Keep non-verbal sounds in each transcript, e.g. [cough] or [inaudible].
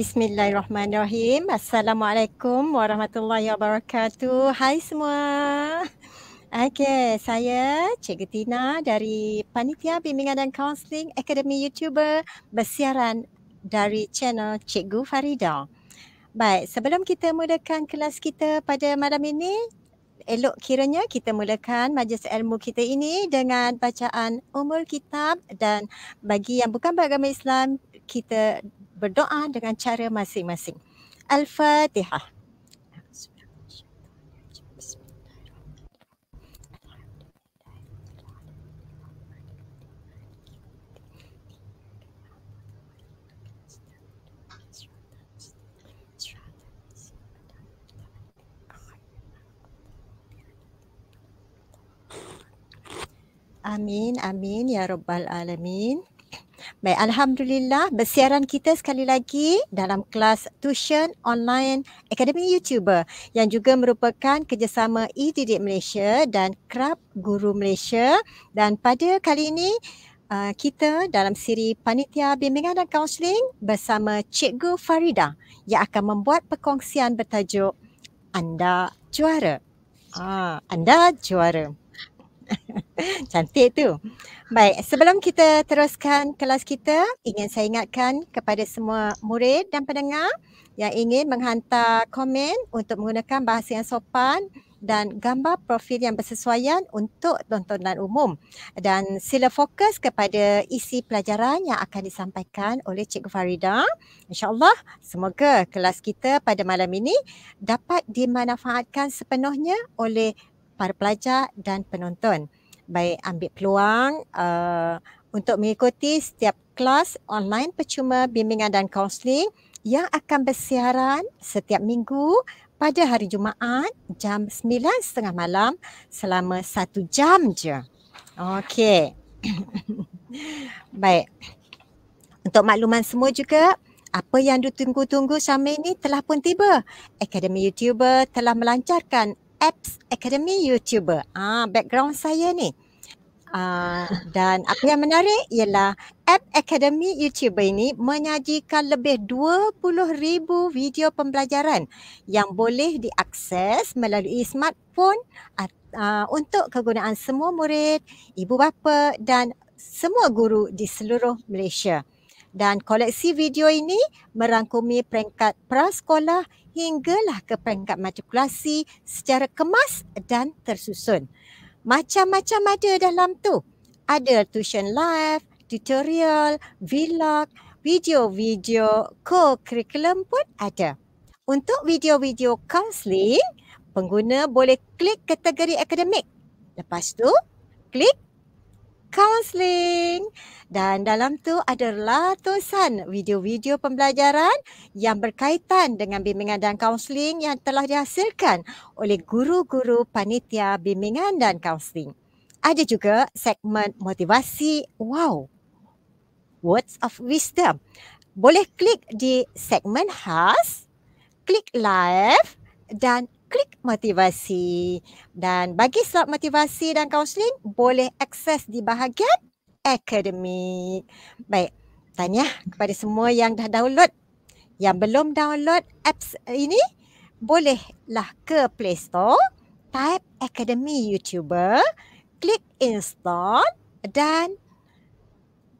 Bismillahirrahmanirrahim. Assalamualaikum warahmatullahi wabarakatuh. Hai semua. Okay, saya Cikgu Tina dari Panitia Bimbingan dan Counseling Akademi YouTuber bersiaran dari channel Cikgu Farida. Baik, sebelum kita mulakan kelas kita pada malam ini, elok kiranya kita mulakan majlis ilmu kita ini dengan bacaan umur kitab dan bagi yang bukan beragama Islam, kita berdoa dengan cara masing-masing. Al-Fatihah. Amin, amin, ya Rabbal Alamin. Baik, Alhamdulillah bersiaran kita sekali lagi dalam kelas Tuition Online Academy YouTuber yang juga merupakan kerjasama eDidik Malaysia dan Krab Guru Malaysia. Dan pada kali ini, uh, kita dalam siri Panitia Bimbingan dan Counseling bersama Cikgu Farida yang akan membuat perkongsian bertajuk Anda Juara. Ah, anda juara. [laughs] Cantik tu. Baik, sebelum kita teruskan kelas kita, ingin saya ingatkan kepada semua murid dan pendengar yang ingin menghantar komen untuk menggunakan bahasa yang sopan dan gambar profil yang bersesuaian untuk tontonan umum. Dan sila fokus kepada isi pelajaran yang akan disampaikan oleh Cikgu Farida. InsyaAllah semoga kelas kita pada malam ini dapat dimanfaatkan sepenuhnya oleh para pelajar dan penonton baik ambil peluang uh, untuk mengikuti setiap kelas online percuma bimbingan dan kaunseling yang akan bersiaran setiap minggu pada hari Jumaat jam 9.30 malam selama satu jam je. Okey. [coughs] baik. Untuk makluman semua juga, apa yang ditunggu-tunggu selama ini telah pun tiba. Akademi YouTuber telah melancarkan Apps Academy YouTuber. Ah, background saya ni. Ah, dan apa yang menarik ialah App Academy YouTuber ini menyajikan lebih 20,000 video pembelajaran yang boleh diakses melalui smartphone uh, untuk kegunaan semua murid, ibu bapa dan semua guru di seluruh Malaysia. Dan koleksi video ini merangkumi peringkat prasekolah hinggalah ke peringkat matrikulasi secara kemas dan tersusun. Macam-macam ada dalam tu. Ada tuition live, tutorial, vlog, video-video, co-curriculum pun ada. Untuk video-video counselling, pengguna boleh klik kategori akademik. Lepas tu, klik counseling dan dalam tu ada ratusan video-video pembelajaran yang berkaitan dengan bimbingan dan counseling yang telah dihasilkan oleh guru-guru panitia bimbingan dan counseling. Ada juga segmen motivasi wow. Words of wisdom. Boleh klik di segmen khas, klik live dan klik motivasi. Dan bagi slot motivasi dan kaunseling, boleh akses di bahagian akademik. Baik, tanya kepada semua yang dah download. Yang belum download apps ini, bolehlah ke Play Store, type Academy YouTuber, klik install dan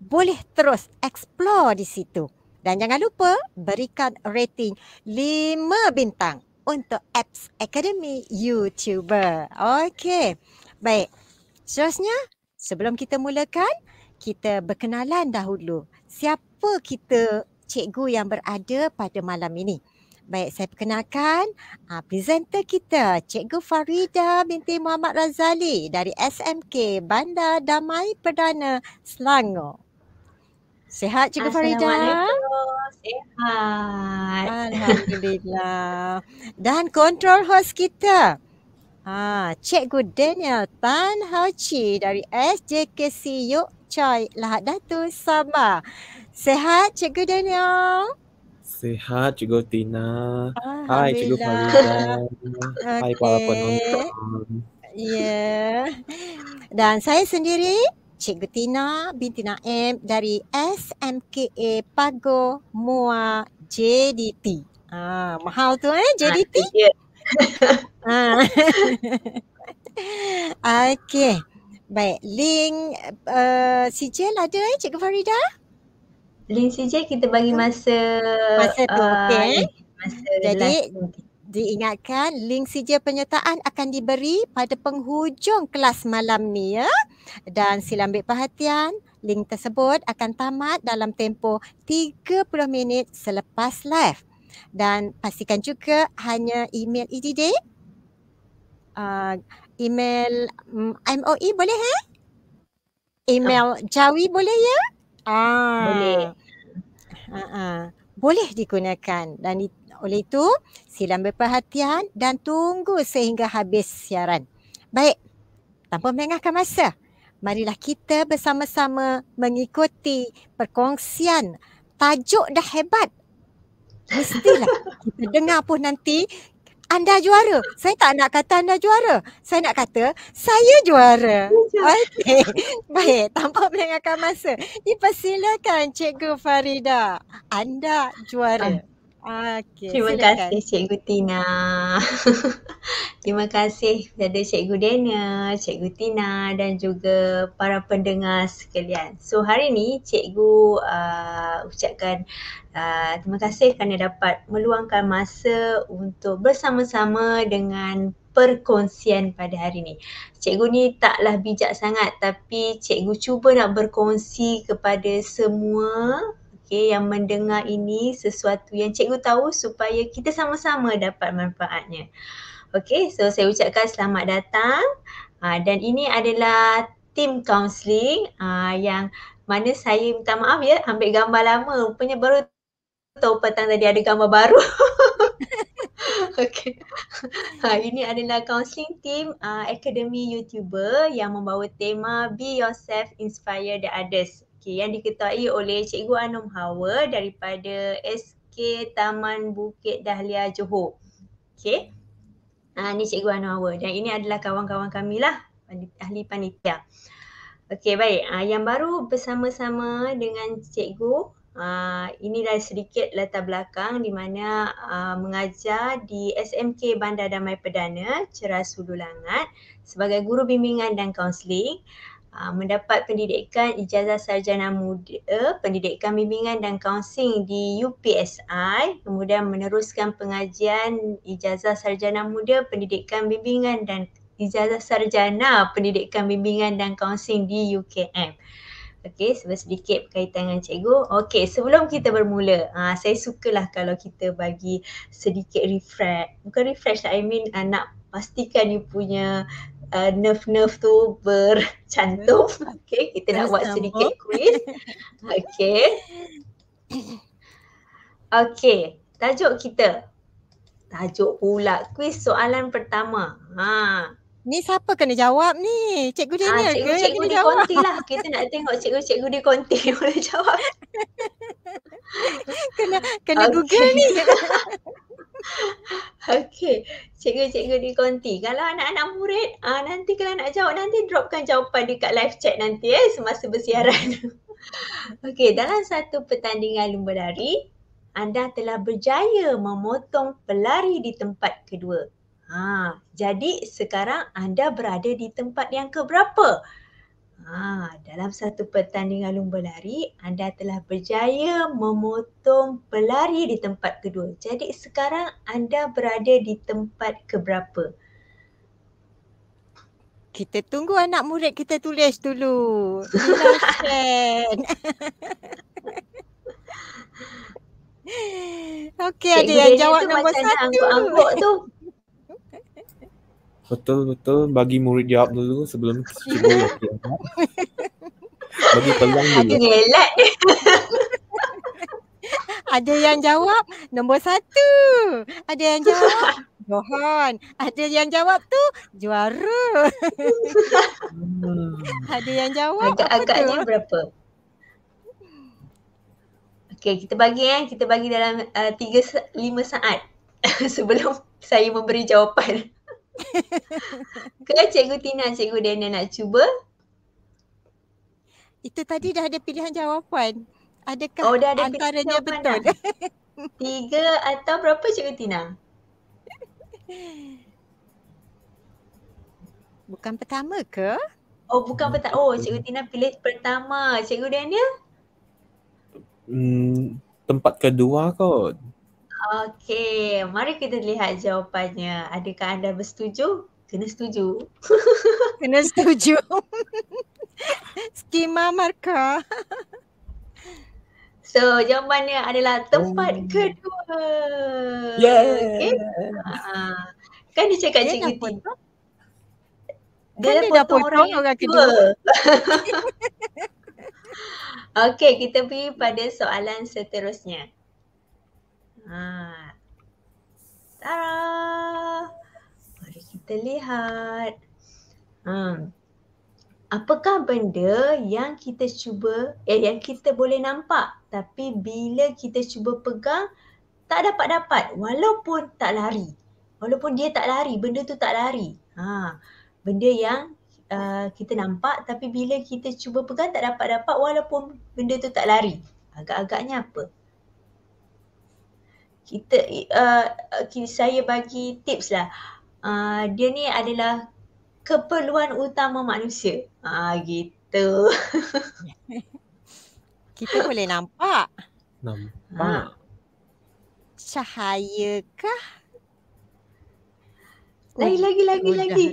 boleh terus explore di situ. Dan jangan lupa berikan rating 5 bintang untuk Apps Academy YouTuber. Okey. Baik. Seterusnya, sebelum kita mulakan, kita berkenalan dahulu. Siapa kita cikgu yang berada pada malam ini? Baik, saya perkenalkan uh, presenter kita, Cikgu Farida binti Muhammad Razali dari SMK Bandar Damai Perdana Selangor. Sehat cikgu Farida? Sehat. Alhamdulillah. Dan kontrol host kita. Ha, cikgu Daniel Tan Hauci dari SJKC Yuk Choi Lahat Datu Sabah. Sehat cikgu Daniel? Sehat cikgu Tina. Hai cikgu Farida. Hai okay. para penonton. Ya. Yeah. Dan saya sendiri Cikgu Tina binti Naim dari SMKA Pago Mua JDT. Ah, mahal tu eh JDT. Ah. Yeah. [laughs] [laughs] okay. Baik, link uh, CJL ada eh Cikgu Farida? Link CJ kita bagi masa masa tu uh, okey. Eh. Eh, Jadi, diingatkan link sijil penyertaan akan diberi pada penghujung kelas malam ni ya. Dan sila ambil perhatian, link tersebut akan tamat dalam tempoh 30 minit selepas live. Dan pastikan juga hanya email EDD. Uh, ah, email um, mm, MOE boleh eh? Email oh. Jawi boleh ya? Ah. Boleh. Uh-uh. Boleh digunakan dan itu oleh itu, sila ambil perhatian dan tunggu sehingga habis siaran. Baik, tanpa menengahkan masa, marilah kita bersama-sama mengikuti perkongsian tajuk dah hebat. Mestilah kita dengar pun nanti anda juara. Saya tak nak kata anda juara. Saya nak kata saya juara. Okey. Baik. Tanpa melengahkan masa. ini Dipersilakan Cikgu Farida. Anda juara. Uh, Okay, Terima silakan. kasih Cikgu Tina. [laughs] Terima kasih kepada Cikgu Daniel, Cikgu Tina dan juga para pendengar sekalian. So hari ni Cikgu uh, ucapkan Uh, terima kasih kerana dapat meluangkan masa untuk bersama-sama dengan perkongsian pada hari ini. Cikgu ni taklah bijak sangat tapi cikgu cuba nak berkongsi kepada semua okay, yang mendengar ini sesuatu yang cikgu tahu supaya kita sama-sama dapat manfaatnya. Okay, so saya ucapkan selamat datang uh, dan ini adalah tim counselling uh, yang mana saya minta maaf ya ambil gambar lama rupanya baru tahu petang tadi ada gambar baru. [laughs] Okay. Ha, ah, ini adalah counselling team uh, Akademi YouTuber yang membawa tema Be Yourself, Inspire the Others. Okay, yang diketuai oleh Cikgu Anum Hawa daripada SK Taman Bukit Dahlia Johor. Okay. Ha, ah, ni Cikgu Anum Hawa dan ini adalah kawan-kawan kami lah. Ahli panitia. Okay baik. Ha, yang baru bersama-sama dengan Cikgu. Ah, ini inilah sedikit latar belakang di mana ha, mengajar di SMK Bandar Damai Perdana Ceras Hulu Langat sebagai guru bimbingan dan kaunseling. Ah, mendapat pendidikan ijazah sarjana muda, pendidikan bimbingan dan kaunseling di UPSI, kemudian meneruskan pengajian ijazah sarjana muda, pendidikan bimbingan dan ijazah sarjana pendidikan bimbingan dan kaunseling di UKM. Okey, sedikit berkaitan dengan cikgu. Okey, sebelum kita bermula, uh, saya sukalah kalau kita bagi sedikit refresh. Bukan refresh lah, I mean uh, nak pastikan you punya uh, nerf-nerf tu bercantum. Okay, kita nak buat sedikit quiz. Okay. Okay, tajuk kita. Tajuk pula quiz soalan pertama. Haa. Ni siapa kena jawab ni? Cikgu Daniel ah, ha, cikgu, ke? Cikgu, cikgu, cikgu konti lah. Kita nak tengok cikgu-cikgu konti [laughs] boleh jawab. [laughs] kena kena okay. google ni. [laughs] okay. Cikgu-cikgu konti. Kalau anak-anak murid, uh, nanti kalau nak jawab, nanti dropkan jawapan dekat live chat nanti eh semasa bersiaran. okay. Dalam satu pertandingan lumba lari, anda telah berjaya memotong pelari di tempat kedua. Ha, jadi sekarang anda berada di tempat yang keberapa? Ha, dalam satu pertandingan lumba lari, anda telah berjaya memotong pelari di tempat kedua. Jadi sekarang anda berada di tempat keberapa? Kita tunggu anak murid kita tulis dulu. [laughs] Okey, ada yang jawab nombor satu. Angguk-angguk tu betul-betul bagi murid jawab dulu sebelum cikgu [laughs] okay. bagi peluang dulu Gelak. [laughs] ada yang jawab nombor satu ada yang jawab [laughs] Johan. Ada yang jawab tu juara. Hmm. Ada yang jawab Agak-agaknya berapa? Okay, kita bagi eh. Kita bagi dalam uh, 3 5 saat sebelum saya memberi jawapan. [laughs] Ke Cikgu Tina, Cikgu Dana nak cuba? Itu tadi dah ada pilihan jawapan. Adakah oh, dah ada antaranya betul? Dah. [laughs] Tiga atau berapa Cikgu Tina? Bukan pertama ke? Oh bukan pertama. Oh Cikgu Tina pilih pertama. Cikgu Daniel? Hmm, tempat kedua kot. Okey, mari kita lihat jawapannya. Adakah anda bersetuju? Kena setuju. [laughs] Kena setuju. Skema markah. So jawapannya adalah tempat oh. kedua. Yeah. Okay. Ha. Ah, kan, kan dia cakap cikgu tu. Dia dah potong orang, orang kedua. [laughs] Okey, kita pergi pada soalan seterusnya. Ha. Tara. Mari kita lihat. Ha. Apakah benda yang kita cuba eh yang kita boleh nampak tapi bila kita cuba pegang tak dapat dapat walaupun tak lari. Walaupun dia tak lari, benda tu tak lari. Ha. Benda yang uh, kita nampak tapi bila kita cuba pegang tak dapat dapat walaupun benda tu tak lari. Agak-agaknya apa? kita uh, saya bagi tips lah uh, dia ni adalah keperluan utama manusia uh, gitu [laughs] kita boleh nampak nampak ha. Ah. cahaya kah lagi lagi lagi lagi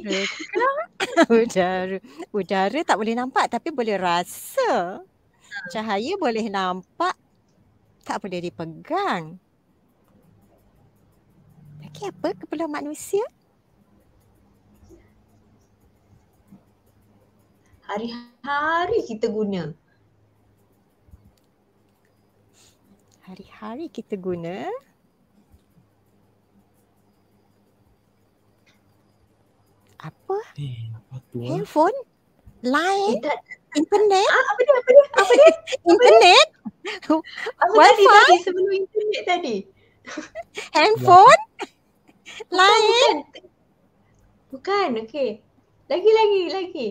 [laughs] udara udara tak boleh nampak tapi boleh rasa ah. cahaya boleh nampak tak boleh dipegang okey apa keperluan manusia? Hari-hari kita guna. Hari-hari kita guna. Apa? Eh, eh? Handphone? Line? Eh, tak, internet? Ah, apa dia? Apa dia? Apa dia? internet? apa wifi? Tadi, tadi, sebelum internet tadi. Handphone? Ya. Lain. Bukan. bukan. Okey. Lagi-lagi lagi.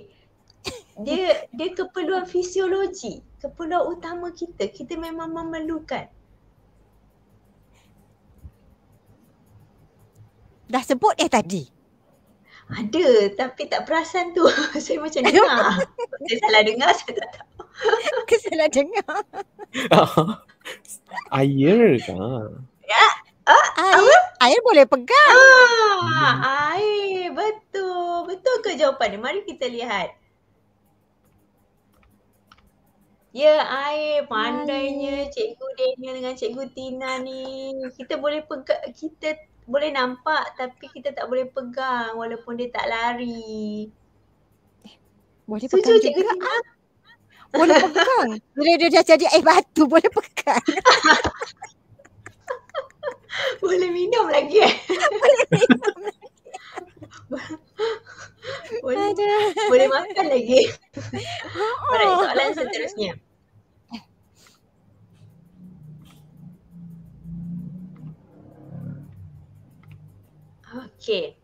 Dia dia keperluan fisiologi, keperluan utama kita. Kita memang memerlukan. Dah sebut eh tadi. Ada tapi tak perasan tu. [laughs] saya macam dengar. saya salah dengar saya tak tahu. Aku [laughs] salah dengar. [laughs] Air kan? Ya. Ah, ah, air boleh pegang. Ah, air. Betul. Betul ke jawapan ni? Mari kita lihat. Ya, air. Pandainya Cikgu Daniel dengan Cikgu Tina ni. Kita boleh pegang. Kita boleh nampak tapi kita tak boleh pegang walaupun dia tak lari. Eh, boleh pegang Cikgu juga. Tina. Boleh pegang. [laughs] Bila dia dah jadi air eh, batu, boleh pegang. [laughs] [laughs] Boleh minum lagi eh. [laughs] Boleh minum lagi. boleh, boleh makan lagi. [laughs] Oh. Alright, soalan seterusnya. Okay.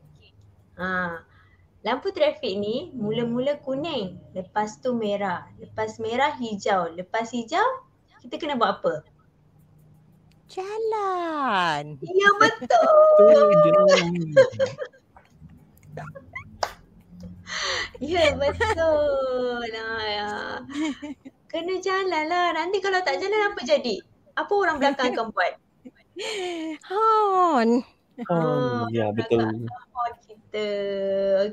Ha. Lampu trafik ni mula-mula kuning, lepas tu merah, lepas merah hijau, lepas hijau kita kena buat apa? jalan. Ya betul. ya betul. Ah, ya. Kena jalan lah. Nanti kalau tak jalan apa jadi? Apa orang belakang akan buat? Hon. Oh, ya betul. Kita.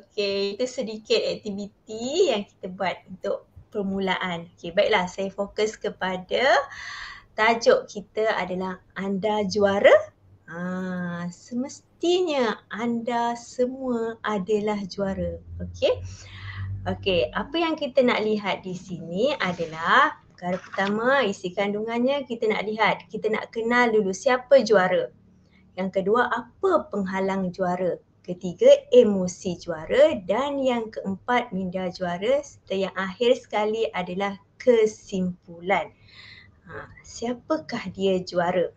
Okay. Itu sedikit aktiviti yang kita buat untuk permulaan. Okay. Baiklah. Saya fokus kepada tajuk kita adalah anda juara. Ha, semestinya anda semua adalah juara. Okey. Okey, apa yang kita nak lihat di sini adalah perkara pertama isi kandungannya kita nak lihat. Kita nak kenal dulu siapa juara. Yang kedua, apa penghalang juara? Ketiga, emosi juara. Dan yang keempat, minda juara. Serta yang akhir sekali adalah kesimpulan. Ha, siapakah dia juara?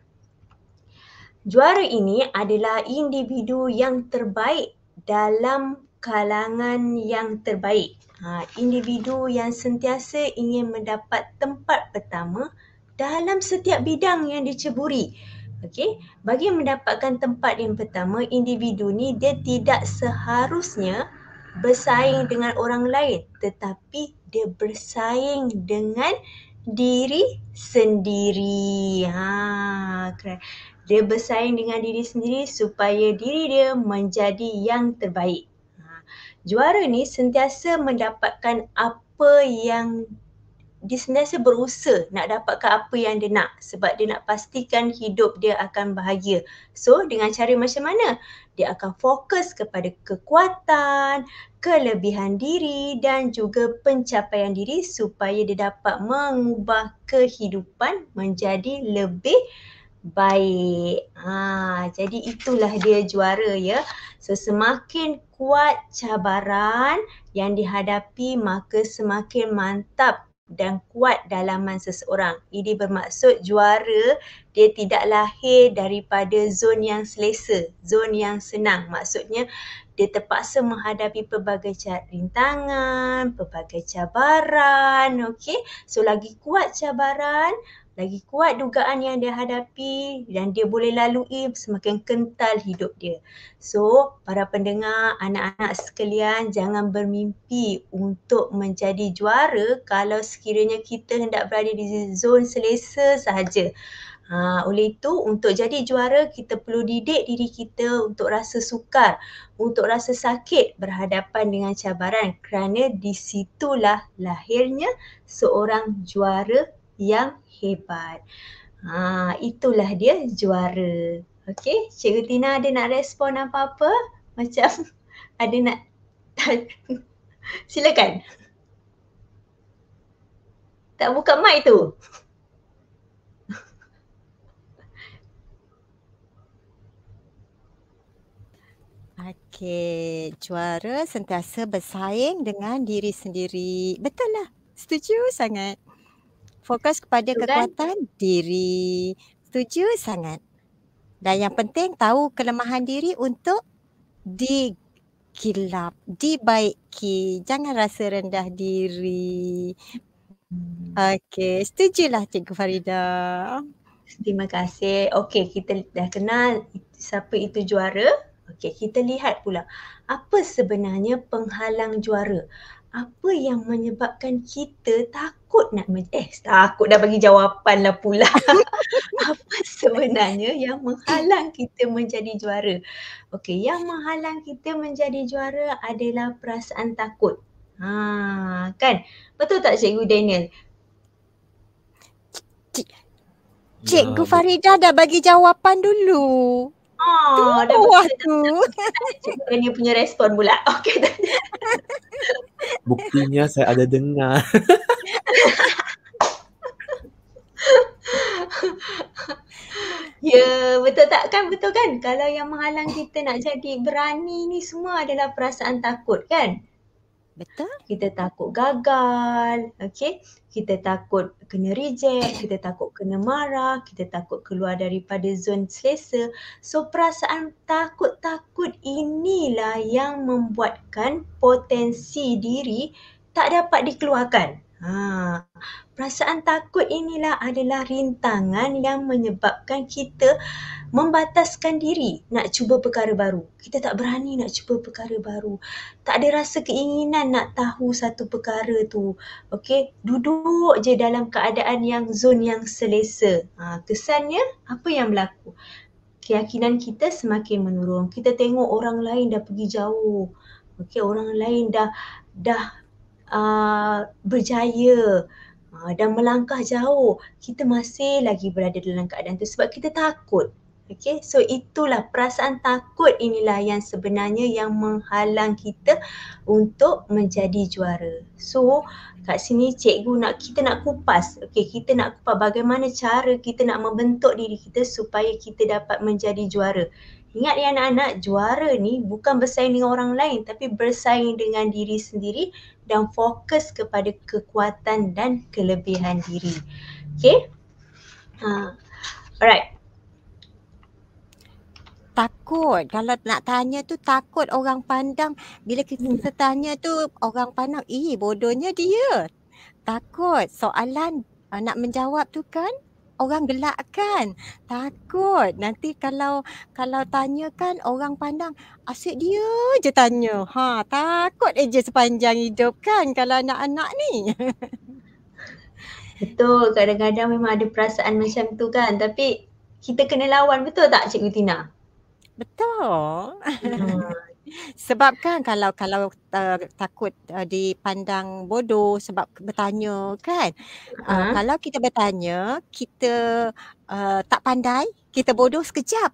Juara ini adalah individu yang terbaik dalam kalangan yang terbaik. Ha, individu yang sentiasa ingin mendapat tempat pertama dalam setiap bidang yang diceburi. Okey, bagi mendapatkan tempat yang pertama, individu ni dia tidak seharusnya bersaing dengan orang lain, tetapi dia bersaing dengan diri sendiri. Ha, keren. Dia bersaing dengan diri sendiri supaya diri dia menjadi yang terbaik. Ha, juara ni sentiasa mendapatkan apa yang dia sentiasa berusaha nak dapatkan apa yang dia nak sebab dia nak pastikan hidup dia akan bahagia. So dengan cara macam mana? Dia akan fokus kepada kekuatan, kelebihan diri dan juga pencapaian diri supaya dia dapat mengubah kehidupan menjadi lebih baik. Ha, jadi itulah dia juara ya. So, semakin kuat cabaran yang dihadapi maka semakin mantap dan kuat dalaman seseorang. Ini bermaksud juara dia tidak lahir daripada zon yang selesa, zon yang senang. Maksudnya dia terpaksa menghadapi pelbagai rintangan, pelbagai cabaran, okey. So lagi kuat cabaran, lagi kuat dugaan yang dia hadapi dan dia boleh lalui semakin kental hidup dia. So, para pendengar, anak-anak sekalian jangan bermimpi untuk menjadi juara kalau sekiranya kita hendak berada di zon selesa sahaja. Ha, oleh itu untuk jadi juara kita perlu didik diri kita untuk rasa sukar, untuk rasa sakit berhadapan dengan cabaran kerana di situlah lahirnya seorang juara yang hebat. Ha, itulah dia juara. Okey, Cikgu Tina ada nak respon apa-apa? [laughs] Macam ada nak [laughs] silakan. Tak buka mic tu. Okey, juara sentiasa bersaing dengan diri sendiri. Betul lah. Setuju sangat. Fokus kepada Betul kan? kekuatan kan? diri. Setuju sangat. Dan yang penting tahu kelemahan diri untuk dikilap, dibaiki. Jangan rasa rendah diri. Okey, setujulah Cikgu Farida. Terima kasih. Okey, kita dah kenal siapa itu juara. Okey, kita lihat pula apa sebenarnya penghalang juara? Apa yang menyebabkan kita takut nak men- eh takut dah bagi jawapan lah pula. [laughs] apa sebenarnya yang menghalang kita menjadi juara? Okey, yang menghalang kita menjadi juara adalah perasaan takut. Ha, kan? Betul tak Cikgu Daniel? Cikgu ya, Farida dah bagi jawapan dulu. Oh, dah bawah tu. Cuba [laughs] dia punya respon pula. [laughs] Okey. Buktinya saya ada dengar. [laughs] ya, betul tak kan? Betul kan? Kalau yang menghalang kita nak jadi berani ni semua adalah perasaan takut kan? Betul. Kita takut gagal, okey? Kita takut kena reject, kita takut kena marah, kita takut keluar daripada zon selesa. So perasaan takut-takut inilah yang membuatkan potensi diri tak dapat dikeluarkan. Ha. Perasaan takut inilah adalah rintangan yang menyebabkan kita membataskan diri nak cuba perkara baru. Kita tak berani nak cuba perkara baru. Tak ada rasa keinginan nak tahu satu perkara tu. Okey, duduk je dalam keadaan yang zon yang selesa. Ha, kesannya apa yang berlaku? Keyakinan kita semakin menurun. Kita tengok orang lain dah pergi jauh. Okey, orang lain dah dah uh, berjaya uh, dan melangkah jauh kita masih lagi berada dalam keadaan tu sebab kita takut okay? so itulah perasaan takut inilah yang sebenarnya yang menghalang kita untuk menjadi juara so kat sini cikgu nak kita nak kupas okay? kita nak kupas bagaimana cara kita nak membentuk diri kita supaya kita dapat menjadi juara Ingat ya anak-anak, juara ni bukan bersaing dengan orang lain tapi bersaing dengan diri sendiri dan fokus kepada kekuatan dan kelebihan diri. Okay. Ha. Alright. Takut. Kalau nak tanya tu takut orang pandang. Bila kita hmm. tanya tu orang pandang, eh bodohnya dia. Takut. Soalan uh, nak menjawab tu kan? orang gelak kan takut nanti kalau kalau tanya kan orang pandang asyik dia je tanya ha takut aja sepanjang hidup kan kalau anak-anak ni [laughs] betul kadang-kadang memang ada perasaan macam tu kan tapi kita kena lawan betul tak cikgu Tina betul ha. Sebab kan kalau kalau uh, takut uh, dipandang bodoh sebab bertanya kan. Uh-huh. kalau kita bertanya, kita uh, tak pandai, kita bodoh sekejap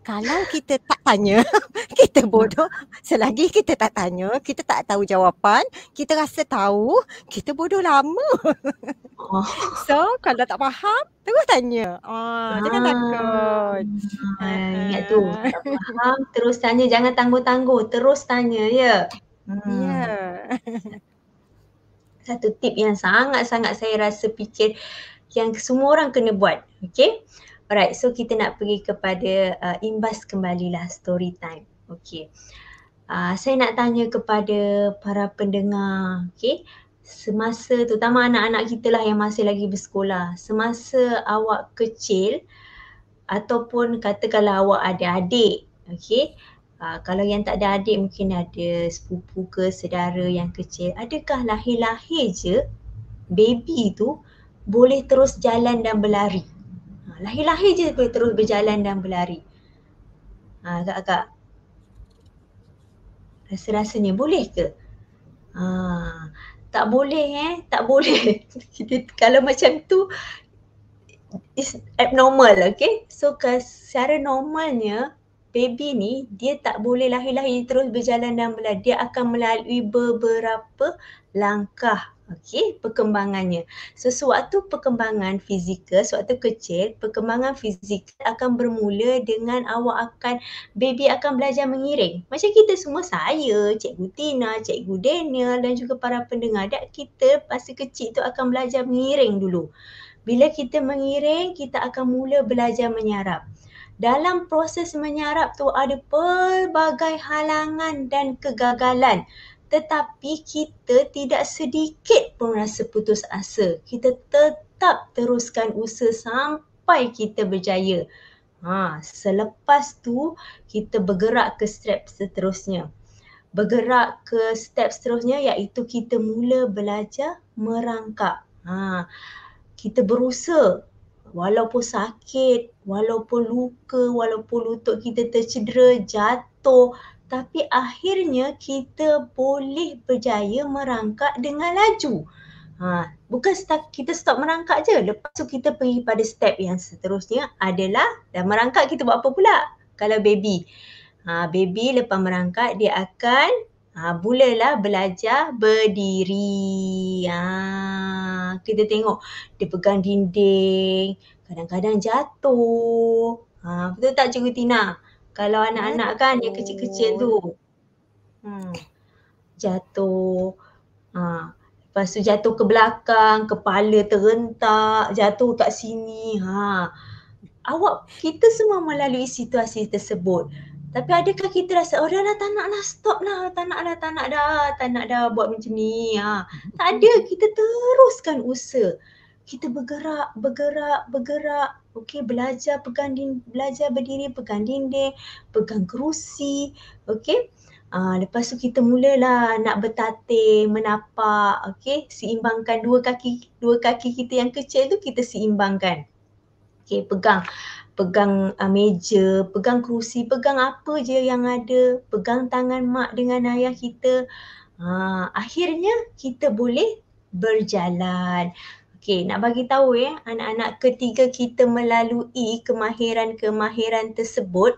kalau kita tak tanya, [laughs] kita bodoh. Selagi kita tak tanya, kita tak tahu jawapan, kita rasa tahu, kita bodoh lama. Oh. [laughs] So, kalau tak faham, terus tanya. Oh, ah, jangan ah, takut. Ingat ah. ya tu. Faham, terus tanya, jangan tangguh-tangguh, terus tanya, ya. Hmm. Ya. [laughs] Satu tip yang sangat-sangat saya rasa fikir yang semua orang kena buat, okay? Alright, so kita nak pergi kepada uh, imbas kembalilah story time. Okay. Uh, saya nak tanya kepada para pendengar, okay. Semasa terutama anak-anak kita lah yang masih lagi bersekolah. Semasa awak kecil ataupun katakanlah awak ada adik, okay. Uh, kalau yang tak ada adik mungkin ada sepupu ke sedara yang kecil. Adakah lahir-lahir je baby tu boleh terus jalan dan berlari? lahir-lahir je boleh terus berjalan dan berlari. Ha, agak-agak rasa-rasanya boleh ke? Ha, tak boleh eh, tak boleh. [laughs] Kalau macam tu, is abnormal okay. So secara normalnya, baby ni dia tak boleh lahir-lahir terus berjalan dan berlari. Dia akan melalui beberapa langkah okey perkembangannya sesuatu perkembangan fizikal sewaktu kecil perkembangan fizikal akan bermula dengan awak akan baby akan belajar mengiring macam kita semua saya cikgu Tina cikgu Daniel dan juga para pendengar dak kita masa kecil tu akan belajar mengiring dulu bila kita mengiring kita akan mula belajar menyarap dalam proses menyarap tu ada pelbagai halangan dan kegagalan tetapi kita tidak sedikit pun rasa putus asa. Kita tetap teruskan usaha sampai kita berjaya. Ha, selepas tu kita bergerak ke step seterusnya. Bergerak ke step seterusnya iaitu kita mula belajar merangkak. Ha, kita berusaha walaupun sakit, walaupun luka, walaupun lutut kita tercedera, jatuh, tapi akhirnya kita boleh berjaya merangkak dengan laju. Ha, bukan start, kita stop merangkak je. Lepas tu kita pergi pada step yang seterusnya adalah dah merangkak kita buat apa pula? Kalau baby. Ha, baby lepas merangkak dia akan ha, mulalah belajar berdiri. Ha, kita tengok dia pegang dinding, kadang-kadang jatuh. Ha, betul tak cikgu Tina? Tina? kalau anak-anak kan yang kecil-kecil tu hmm. jatuh ha. lepas tu jatuh ke belakang kepala terentak jatuh kat sini ha awak kita semua melalui situasi tersebut tapi adakah kita rasa oh dah lah tak nak lah stop lah tak nak lah tak nak dah tak nak dah buat macam ni ha. tak ada kita teruskan usaha kita bergerak, bergerak, bergerak. Okey, belajar pegang dinding, belajar berdiri pegang dinding, pegang kerusi. Okey. Ha, lepas tu kita mulalah nak bertatih, menapak, okey, seimbangkan dua kaki, dua kaki kita yang kecil tu kita seimbangkan. Okey, pegang pegang uh, meja, pegang kerusi, pegang apa je yang ada, pegang tangan mak dengan ayah kita. Ha, akhirnya kita boleh berjalan. Okey, nak bagi tahu ya, anak-anak ketika kita melalui kemahiran-kemahiran tersebut,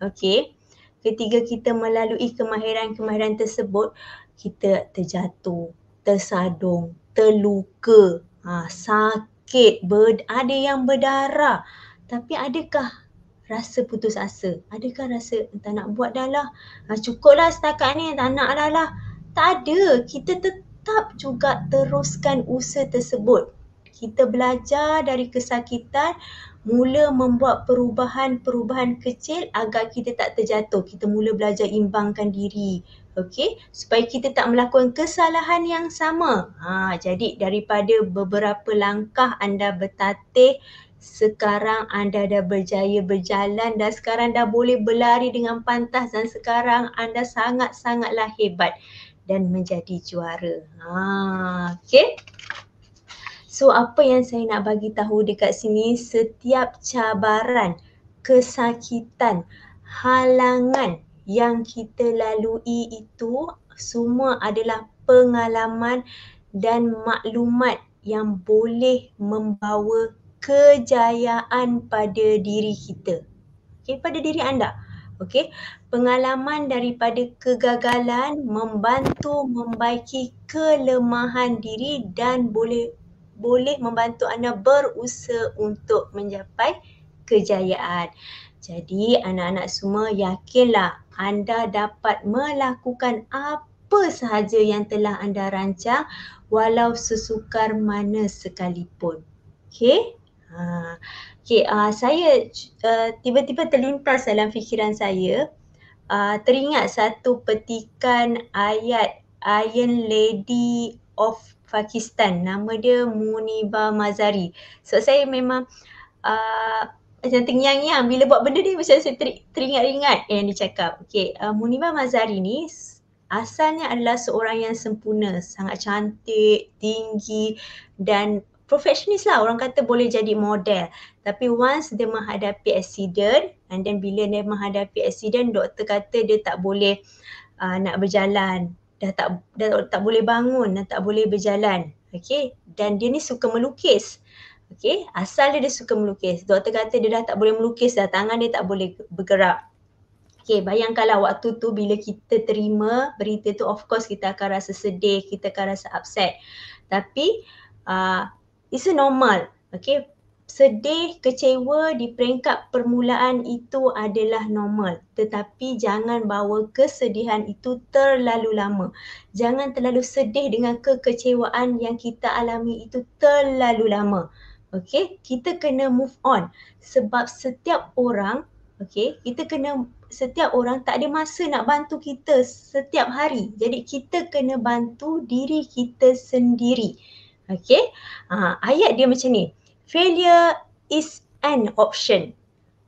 okey, ketika kita melalui kemahiran-kemahiran tersebut, kita terjatuh, tersadung, terluka, ha, sakit, ber, ada yang berdarah. Tapi adakah rasa putus asa? Adakah rasa tak nak buat dah lah? Ha, cukuplah setakat ni, tak nak dah lah. Tak ada, kita tetap juga teruskan usaha tersebut kita belajar dari kesakitan mula membuat perubahan-perubahan kecil agar kita tak terjatuh kita mula belajar imbangkan diri okey supaya kita tak melakukan kesalahan yang sama ha jadi daripada beberapa langkah anda bertatih sekarang anda dah berjaya berjalan dan sekarang dah boleh berlari dengan pantas dan sekarang anda sangat-sangatlah hebat dan menjadi juara. Ha, okey. So apa yang saya nak bagi tahu dekat sini setiap cabaran, kesakitan, halangan yang kita lalui itu semua adalah pengalaman dan maklumat yang boleh membawa kejayaan pada diri kita. Okey pada diri anda. Okey, pengalaman daripada kegagalan membantu membaiki kelemahan diri dan boleh boleh membantu anda berusaha untuk mencapai kejayaan. Jadi anak-anak semua yakinlah anda dapat melakukan apa sahaja yang telah anda rancang walau sesukar mana sekalipun. Okey? Ha. Okey, uh, saya uh, tiba-tiba terlintas dalam fikiran saya uh, teringat satu petikan ayat Iron Lady of Pakistan. Nama dia Muniba Mazari. So saya memang uh, macam tengiang-ngiang lah. bila buat benda ni macam saya ter- teringat-ingat yang dia cakap. Okay, uh, Muniba Mazari ni asalnya adalah seorang yang sempurna. Sangat cantik, tinggi dan professionist lah. Orang kata boleh jadi model. Tapi once dia menghadapi accident and then bila dia menghadapi accident, doktor kata dia tak boleh uh, nak berjalan dah tak dah tak boleh bangun dan tak boleh berjalan okey dan dia ni suka melukis okey asal dia dia suka melukis doktor kata dia dah tak boleh melukis dah tangan dia tak boleh bergerak okey bayangkanlah waktu tu bila kita terima berita tu of course kita akan rasa sedih kita akan rasa upset tapi uh, it's normal okay sedih, kecewa di peringkat permulaan itu adalah normal. Tetapi jangan bawa kesedihan itu terlalu lama. Jangan terlalu sedih dengan kekecewaan yang kita alami itu terlalu lama. Okey, kita kena move on sebab setiap orang, okey, kita kena setiap orang tak ada masa nak bantu kita setiap hari. Jadi kita kena bantu diri kita sendiri. Okey. Ah, ayat dia macam ni failure is an option.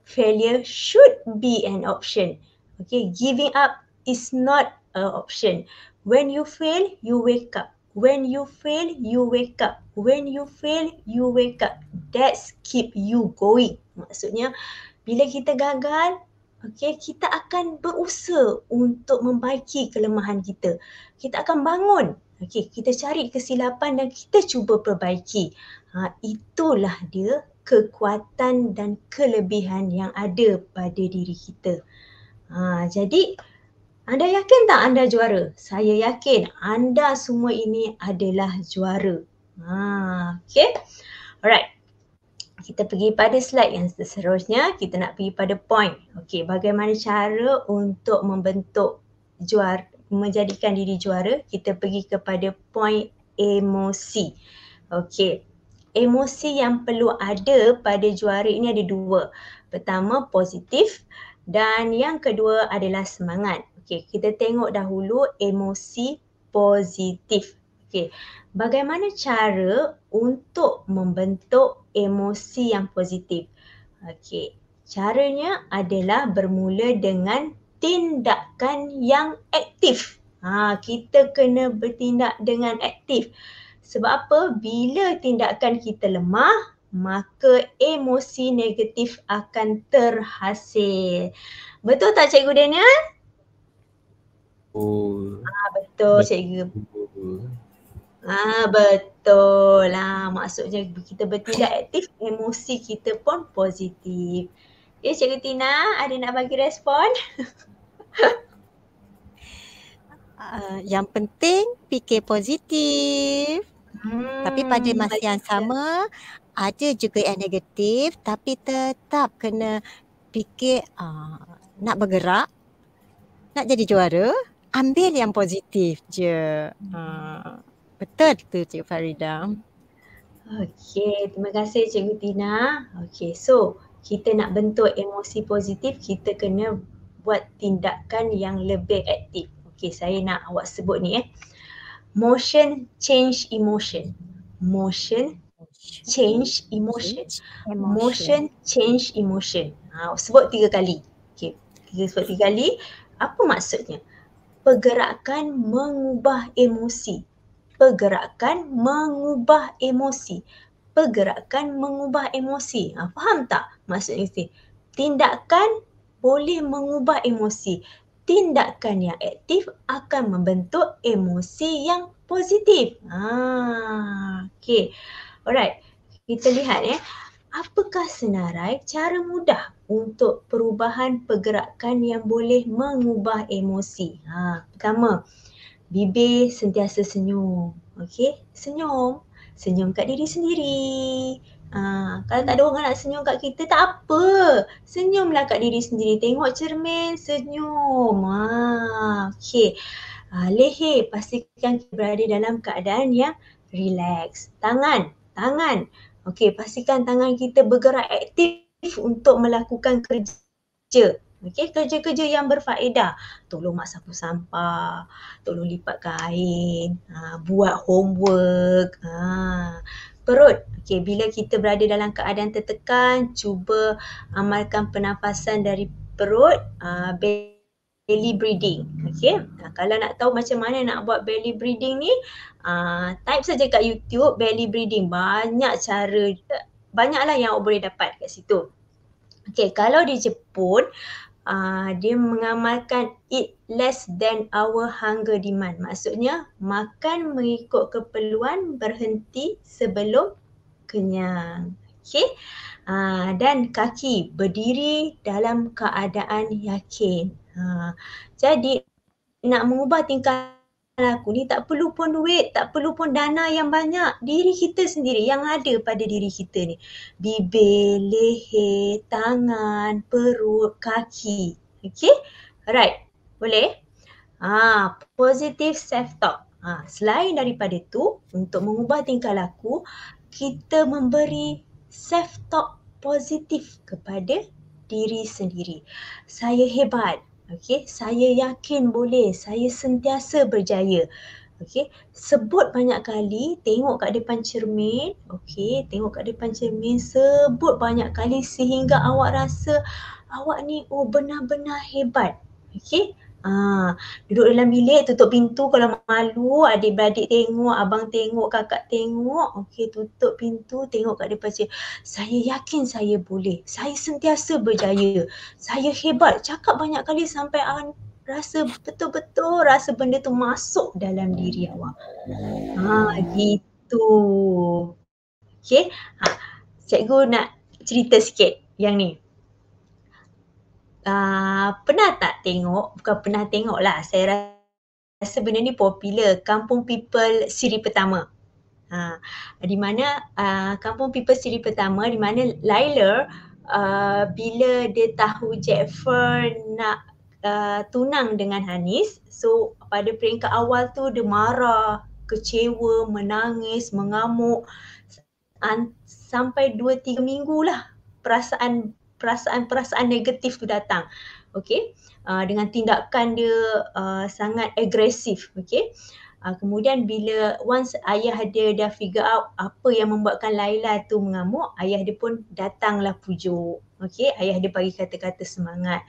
Failure should be an option. Okay, giving up is not an option. When you fail, you wake up. When you fail, you wake up. When you fail, you wake up. That's keep you going. Maksudnya, bila kita gagal, okay, kita akan berusaha untuk membaiki kelemahan kita. Kita akan bangun. Okay, kita cari kesilapan dan kita cuba perbaiki. Ha, itulah dia kekuatan dan kelebihan yang ada pada diri kita. Ha, jadi anda yakin tak anda juara? Saya yakin anda semua ini adalah juara. Ha, okay. Alright. Kita pergi pada slide yang seterusnya. Kita nak pergi pada point. Okay, bagaimana cara untuk membentuk juara, menjadikan diri juara? Kita pergi kepada point emosi. Okay, emosi yang perlu ada pada juara ini ada dua. Pertama positif dan yang kedua adalah semangat. Okey, kita tengok dahulu emosi positif. Okey. Bagaimana cara untuk membentuk emosi yang positif? Okey. Caranya adalah bermula dengan tindakan yang aktif. Ha, kita kena bertindak dengan aktif. Sebab apa? Bila tindakan kita lemah, maka emosi negatif akan terhasil. Betul tak Cikgu Daniel? Oh. Ah, betul Cikgu. Ah, betul lah. Maksudnya kita bertindak aktif, emosi kita pun positif. Ya eh, Cikgu Tina, ada nak bagi respon? [laughs] uh, yang penting fikir positif. Hmm, tapi pada masa baik. yang sama ada juga yang negatif tapi tetap kena fikir uh, nak bergerak, nak jadi juara, ambil yang positif je. Hmm. Uh, betul tu Cik Farida. Okey, terima kasih Cikgu Tina. Okey, so kita nak bentuk emosi positif, kita kena buat tindakan yang lebih aktif. Okay, saya nak awak sebut ni eh. Motion change emotion. Motion change emotion. Motion change emotion. Ha, sebut tiga kali. Okay, tiga, sebut tiga kali. Apa maksudnya? Pergerakan mengubah emosi. Pergerakan mengubah emosi. Pergerakan mengubah emosi. Ha, faham tak maksudnya? Tindakan boleh mengubah emosi tindakan yang aktif akan membentuk emosi yang positif. Ha, okay. Alright. Kita lihat ya. Apakah senarai cara mudah untuk perubahan pergerakan yang boleh mengubah emosi? Ha, pertama, bibir sentiasa senyum. Okay, senyum. Senyum kat diri sendiri. Ha, kalau tak ada orang nak senyum kat kita tak apa. Senyumlah kat diri sendiri. Tengok cermin, senyum. Ha, okay Ha, leher, pastikan kita berada dalam keadaan yang relax. Tangan, tangan. okay pastikan tangan kita bergerak aktif untuk melakukan kerja. Okey, kerja-kerja yang berfaedah. Tolong mak sapu sampah, tolong lipat kain, ha, buat homework. Ha perut. Okey, bila kita berada dalam keadaan tertekan, cuba amalkan pernafasan dari perut, uh, belly breathing. Okey. Nah, kalau nak tahu macam mana nak buat belly breathing ni, uh, type saja kat YouTube belly breathing. Banyak cara banyaklah yang awak boleh dapat kat situ. Okey, kalau di Jepun, Ah, dia mengamalkan eat less than our hunger demand. Maksudnya makan mengikut keperluan berhenti sebelum kenyang. Okay. Ha, ah, dan kaki berdiri dalam keadaan yakin. Ha, jadi nak mengubah tingkat aku ni tak perlu pun duit, tak perlu pun dana yang banyak. Diri kita sendiri yang ada pada diri kita ni. Bibir, leher, tangan, perut, kaki. Okay? Right. Boleh? Ha, positive self-talk. Ha, selain daripada tu, untuk mengubah tingkah laku, kita memberi self-talk positif kepada diri sendiri. Saya hebat. Okey, saya yakin boleh, saya sentiasa berjaya. Okey, sebut banyak kali, tengok kat depan cermin, okey, tengok kat depan cermin, sebut banyak kali sehingga awak rasa awak ni oh benar-benar hebat. Okey, Ah, duduk dalam bilik tutup pintu kalau malu, adik-beradik tengok, abang tengok, kakak tengok, okey tutup pintu, tengok kat depan saya. Saya yakin saya boleh. Saya sentiasa berjaya. Saya hebat. Cakap banyak kali sampai awak rasa betul-betul rasa benda tu masuk dalam diri awak. Ha, ah, gitu. Okey. Ha, cikgu nak cerita sikit yang ni. Ah, pernah tak tengok, bukan pernah tengok lah, saya rasa benda ni popular, Kampung People Siri Pertama. Uh, di mana uh, Kampung People Siri Pertama, di mana Laila uh, bila dia tahu Jack nak Uh, tunang dengan Hanis so pada peringkat awal tu dia marah, kecewa, menangis, mengamuk An- sampai 2 3 minggu lah perasaan perasaan-perasaan negatif tu datang. Okey. Uh, dengan tindakan dia uh, sangat agresif. Okey. Uh, kemudian bila once ayah dia dah figure out apa yang membuatkan Laila tu mengamuk, ayah dia pun datanglah pujuk. Okey, ayah dia bagi kata-kata semangat.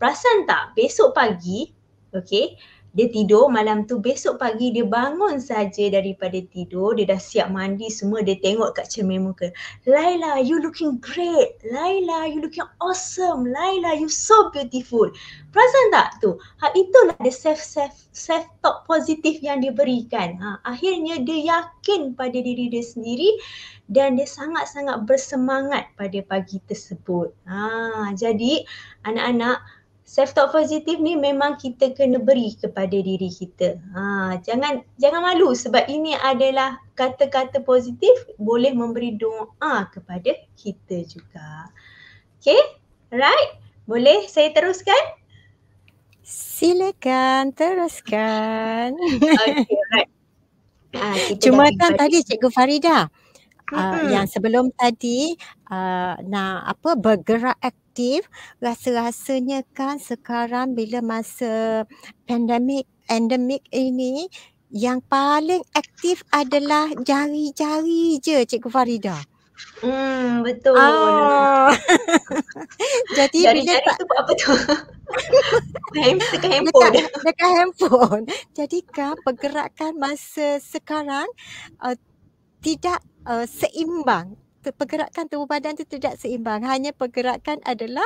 Perasan tak besok pagi, okey, dia tidur malam tu besok pagi dia bangun saja daripada tidur dia dah siap mandi semua dia tengok kat cermin muka Laila you looking great Laila you looking awesome Laila you so beautiful perasan tak tu ha itulah the self self self talk positif yang dia berikan ha akhirnya dia yakin pada diri dia sendiri dan dia sangat-sangat bersemangat pada pagi tersebut ha jadi anak-anak self talk positif ni memang kita kena beri kepada diri kita. Ha, jangan jangan malu sebab ini adalah kata-kata positif boleh memberi doa kepada kita juga. Okay, right? Boleh saya teruskan? Silakan teruskan. okay, right. Ha, kita Cuma kan tadi Cikgu Farida, Uh, hmm. yang sebelum tadi uh, nak apa bergerak positif rasa-rasanya kan sekarang bila masa pandemik endemik ini yang paling aktif adalah jari-jari je Cikgu Farida. Hmm betul. Oh. [laughs] Jadi jari-jari bila... tu apa tu? dekat [laughs] handphone. Dekat, dekat handphone. Jadi kan pergerakan masa sekarang uh, tidak uh, seimbang ter, pergerakan tubuh badan tu tidak seimbang. Hanya pergerakan adalah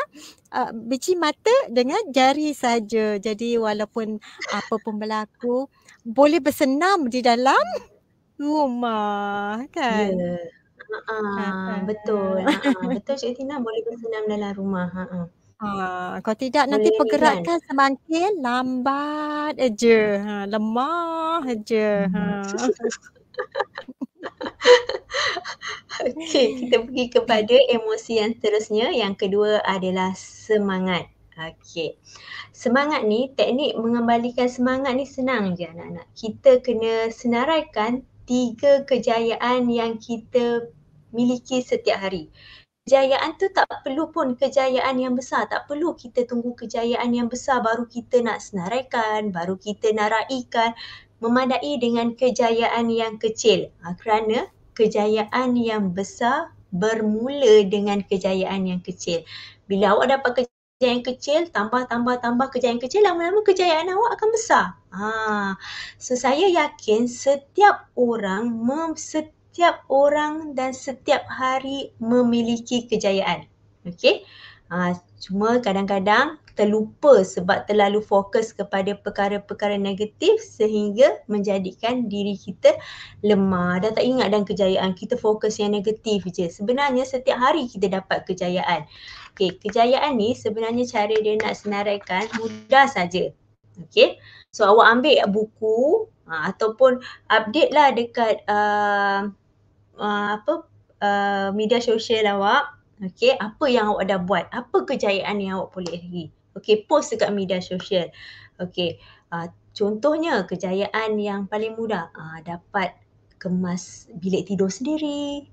uh, biji mata dengan jari saja. Jadi walaupun apa pun berlaku, boleh bersenam di dalam rumah kan. Yeah. Ha, ha, kan? betul. [laughs] Ha, betul Cik Tina boleh bersenam dalam rumah. Ha, ha. ha kalau tidak boleh nanti pergerakan kan? semakin lambat aja. Ha, lemah aja. Ha. [laughs] [laughs] Okey, kita pergi kepada emosi yang seterusnya. Yang kedua adalah semangat. Okey. Semangat ni, teknik mengembalikan semangat ni senang je anak-anak. Kita kena senaraikan tiga kejayaan yang kita miliki setiap hari. Kejayaan tu tak perlu pun kejayaan yang besar. Tak perlu kita tunggu kejayaan yang besar baru kita nak senaraikan, baru kita naraikan memadai dengan kejayaan yang kecil ha, kerana kejayaan yang besar bermula dengan kejayaan yang kecil. Bila awak dapat kejayaan yang kecil, tambah, tambah, tambah kejayaan yang kecil, lama-lama kejayaan awak akan besar. Ha. So, saya yakin setiap orang, setiap orang dan setiap hari memiliki kejayaan. Okay? Ha, cuma kadang-kadang terlupa sebab terlalu fokus kepada perkara-perkara negatif sehingga menjadikan diri kita lemah dan tak ingat dan kejayaan kita fokus yang negatif je sebenarnya setiap hari kita dapat kejayaan okey kejayaan ni sebenarnya cara dia nak senaraikan mudah saja okey so awak ambil buku ha, ataupun update lah dekat uh, uh, apa uh, media sosial awak Okey, apa yang awak dah buat? Apa kejayaan yang awak boleh lagi? okay post dekat media sosial okay uh, ah, contohnya kejayaan yang paling mudah uh, dapat kemas bilik tidur sendiri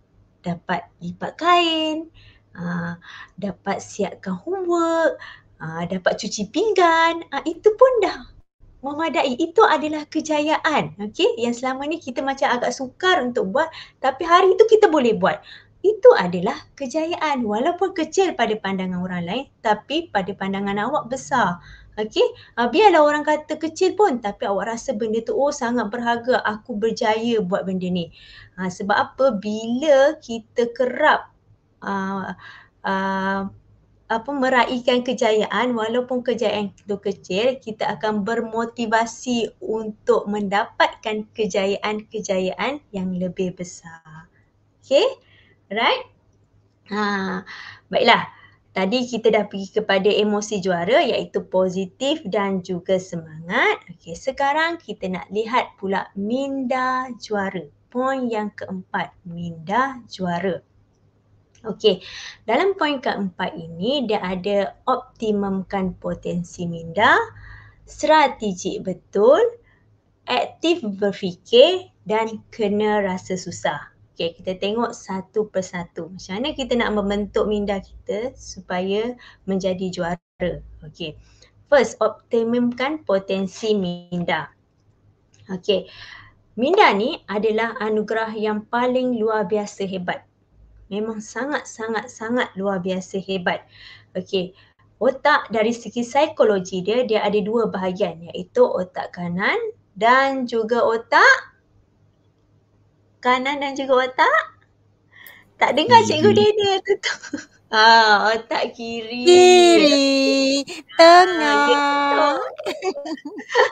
dapat lipat kain uh, dapat siapkan homework uh, dapat cuci pinggan uh, itu pun dah memadai itu adalah kejayaan okey yang selama ni kita macam agak sukar untuk buat tapi hari itu kita boleh buat itu adalah kejayaan walaupun kecil pada pandangan orang lain tapi pada pandangan awak besar okey ah, biarlah orang kata kecil pun tapi awak rasa benda tu oh sangat berharga aku berjaya buat benda ni uh, sebab apa bila kita kerap uh, uh, apa meraihkan kejayaan walaupun kejayaan itu kecil kita akan bermotivasi untuk mendapatkan kejayaan-kejayaan yang lebih besar okey Right? Ha, baiklah. Tadi kita dah pergi kepada emosi juara iaitu positif dan juga semangat. Okey, sekarang kita nak lihat pula minda juara. Poin yang keempat, minda juara. Okey, dalam poin keempat ini dia ada optimumkan potensi minda, strategi betul, aktif berfikir dan kena rasa susah. Okay, kita tengok satu persatu. Macam mana kita nak membentuk minda kita supaya menjadi juara. Okay. First, optimumkan potensi minda. Okay. Minda ni adalah anugerah yang paling luar biasa hebat. Memang sangat-sangat-sangat luar biasa hebat. Okay. Otak dari segi psikologi dia, dia ada dua bahagian iaitu otak kanan dan juga otak kanan dan juga otak? Tak dengar kiri. cikgu Daniel tu tu. Ha, otak kiri. Kiri. Tengah. Ha,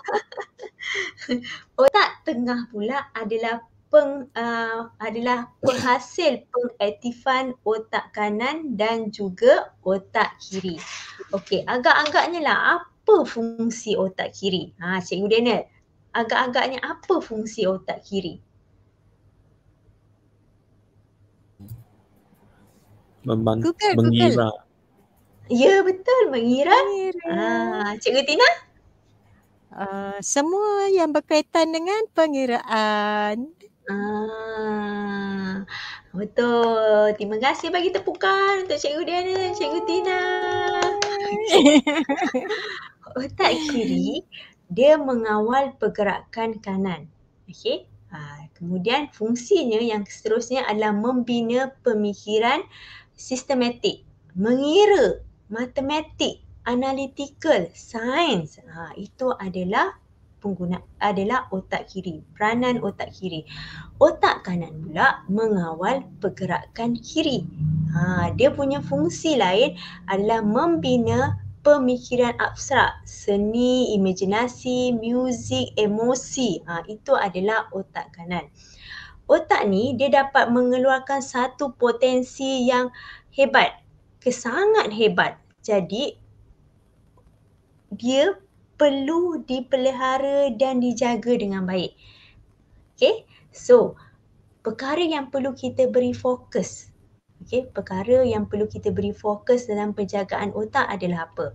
[laughs] otak tengah pula adalah peng uh, adalah penghasil pengaktifan otak kanan dan juga otak kiri. Okey, agak-agaknya lah apa fungsi otak kiri? Ha, cikgu Daniel. Agak-agaknya apa fungsi otak kiri? memang Google, mengira. Google. Ya betul mengira. mengira. Ah, Cikgu Tina? Uh, semua yang berkaitan dengan pengiraan. Ah, betul. Terima kasih bagi tepukan untuk Cikgu Diana dan Cikgu Tina. [laughs] Otak kiri dia mengawal pergerakan kanan. Okey. Ah, kemudian fungsinya yang seterusnya adalah membina pemikiran sistematik, mengira, matematik, analytical, sains. Ha, itu adalah pengguna adalah otak kiri, peranan otak kiri. Otak kanan pula mengawal pergerakan kiri. Ha, dia punya fungsi lain adalah membina pemikiran abstrak, seni, imajinasi, muzik, emosi. Ha, itu adalah otak kanan otak ni dia dapat mengeluarkan satu potensi yang hebat, kesangat hebat. Jadi dia perlu dipelihara dan dijaga dengan baik. Okay, so perkara yang perlu kita beri fokus. Okay, perkara yang perlu kita beri fokus dalam penjagaan otak adalah apa?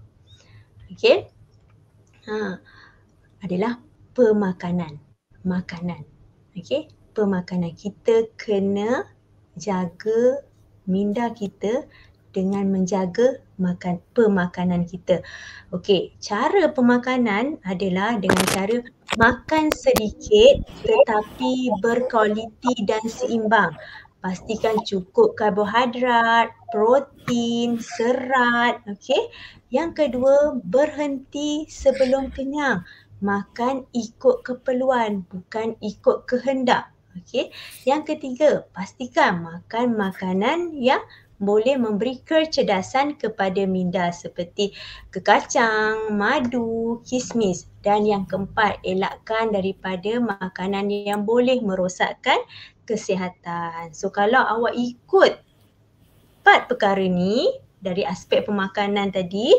Okay, ha, adalah pemakanan. Makanan. Okay, pemakanan. Kita kena jaga minda kita dengan menjaga makan pemakanan kita. Okey, cara pemakanan adalah dengan cara makan sedikit tetapi berkualiti dan seimbang. Pastikan cukup karbohidrat, protein, serat, okey. Yang kedua, berhenti sebelum kenyang. Makan ikut keperluan, bukan ikut kehendak. Okey. Yang ketiga, pastikan makan makanan yang boleh memberi kecerdasan kepada minda seperti kekacang, madu, kismis dan yang keempat elakkan daripada makanan yang boleh merosakkan kesihatan. So kalau awak ikut empat perkara ni dari aspek pemakanan tadi,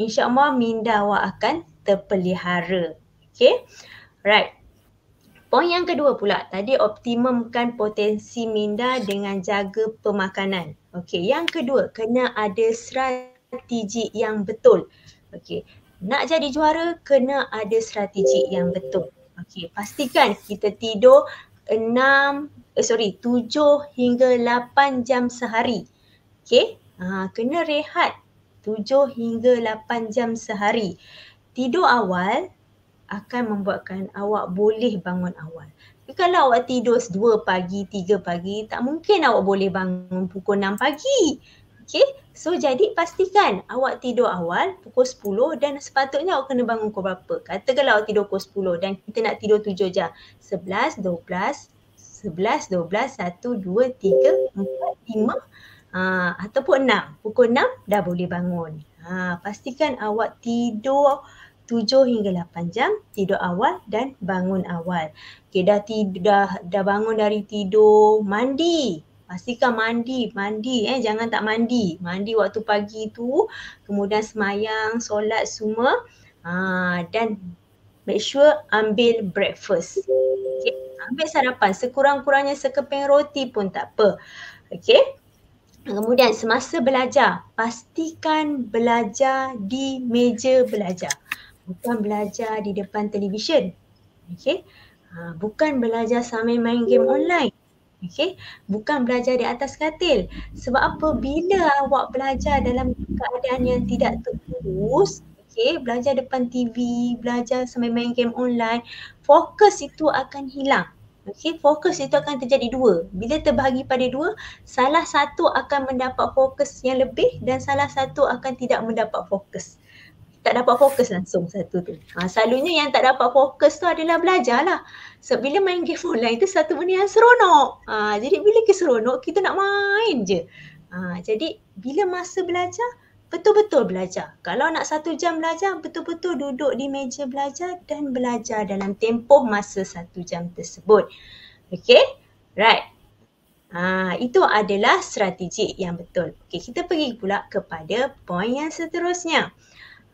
insya-Allah minda awak akan terpelihara. Okey. Right. Poin yang kedua pula, tadi optimumkan potensi minda dengan jaga pemakanan. Okey, yang kedua, kena ada strategi yang betul. Okey, nak jadi juara, kena ada strategi yang betul. Okey, pastikan kita tidur enam eh, sorry, tujuh hingga lapan jam sehari. Okey, ha, kena rehat tujuh hingga lapan jam sehari. Tidur awal akan membuatkan awak boleh bangun awal. Tapi kalau awak tidur 2 pagi, 3 pagi, tak mungkin awak boleh bangun pukul 6 pagi. Okay, so jadi pastikan awak tidur awal pukul 10 dan sepatutnya awak kena bangun pukul berapa. Katakanlah awak tidur pukul 10 dan kita nak tidur 7 jam. 11, 12, 11, 12, 1, 2, 3, 4, 5 aa, ataupun 6. Pukul 6 dah boleh bangun. Ha, pastikan awak tidur Tujuh hingga lapan jam tidur awal dan bangun awal. Okey dah dah, dah bangun dari tidur, mandi. Pastikan mandi, mandi eh jangan tak mandi. Mandi waktu pagi tu, kemudian semayang, solat semua. Ha, dan make sure ambil breakfast. Okay. Ambil sarapan, sekurang-kurangnya sekeping roti pun tak apa. Okay. Kemudian semasa belajar, pastikan belajar di meja belajar bukan belajar di depan televisyen. Okey. Ha, bukan belajar sambil main game online. Okey. Bukan belajar di atas katil. Sebab apa? Bila awak belajar dalam keadaan yang tidak terurus, okey, belajar depan TV, belajar sambil main game online, fokus itu akan hilang. Okay, fokus itu akan terjadi dua. Bila terbahagi pada dua, salah satu akan mendapat fokus yang lebih dan salah satu akan tidak mendapat fokus tak dapat fokus langsung satu tu. Ha, selalunya yang tak dapat fokus tu adalah belajar lah. so, bila main game online itu satu benda yang seronok. Ha, jadi bila kita seronok, kita nak main je. Ha, jadi bila masa belajar, betul-betul belajar. Kalau nak satu jam belajar, betul-betul duduk di meja belajar dan belajar dalam tempoh masa satu jam tersebut. Okay? Right. Ha, itu adalah strategi yang betul. Okay, kita pergi pula kepada poin yang seterusnya.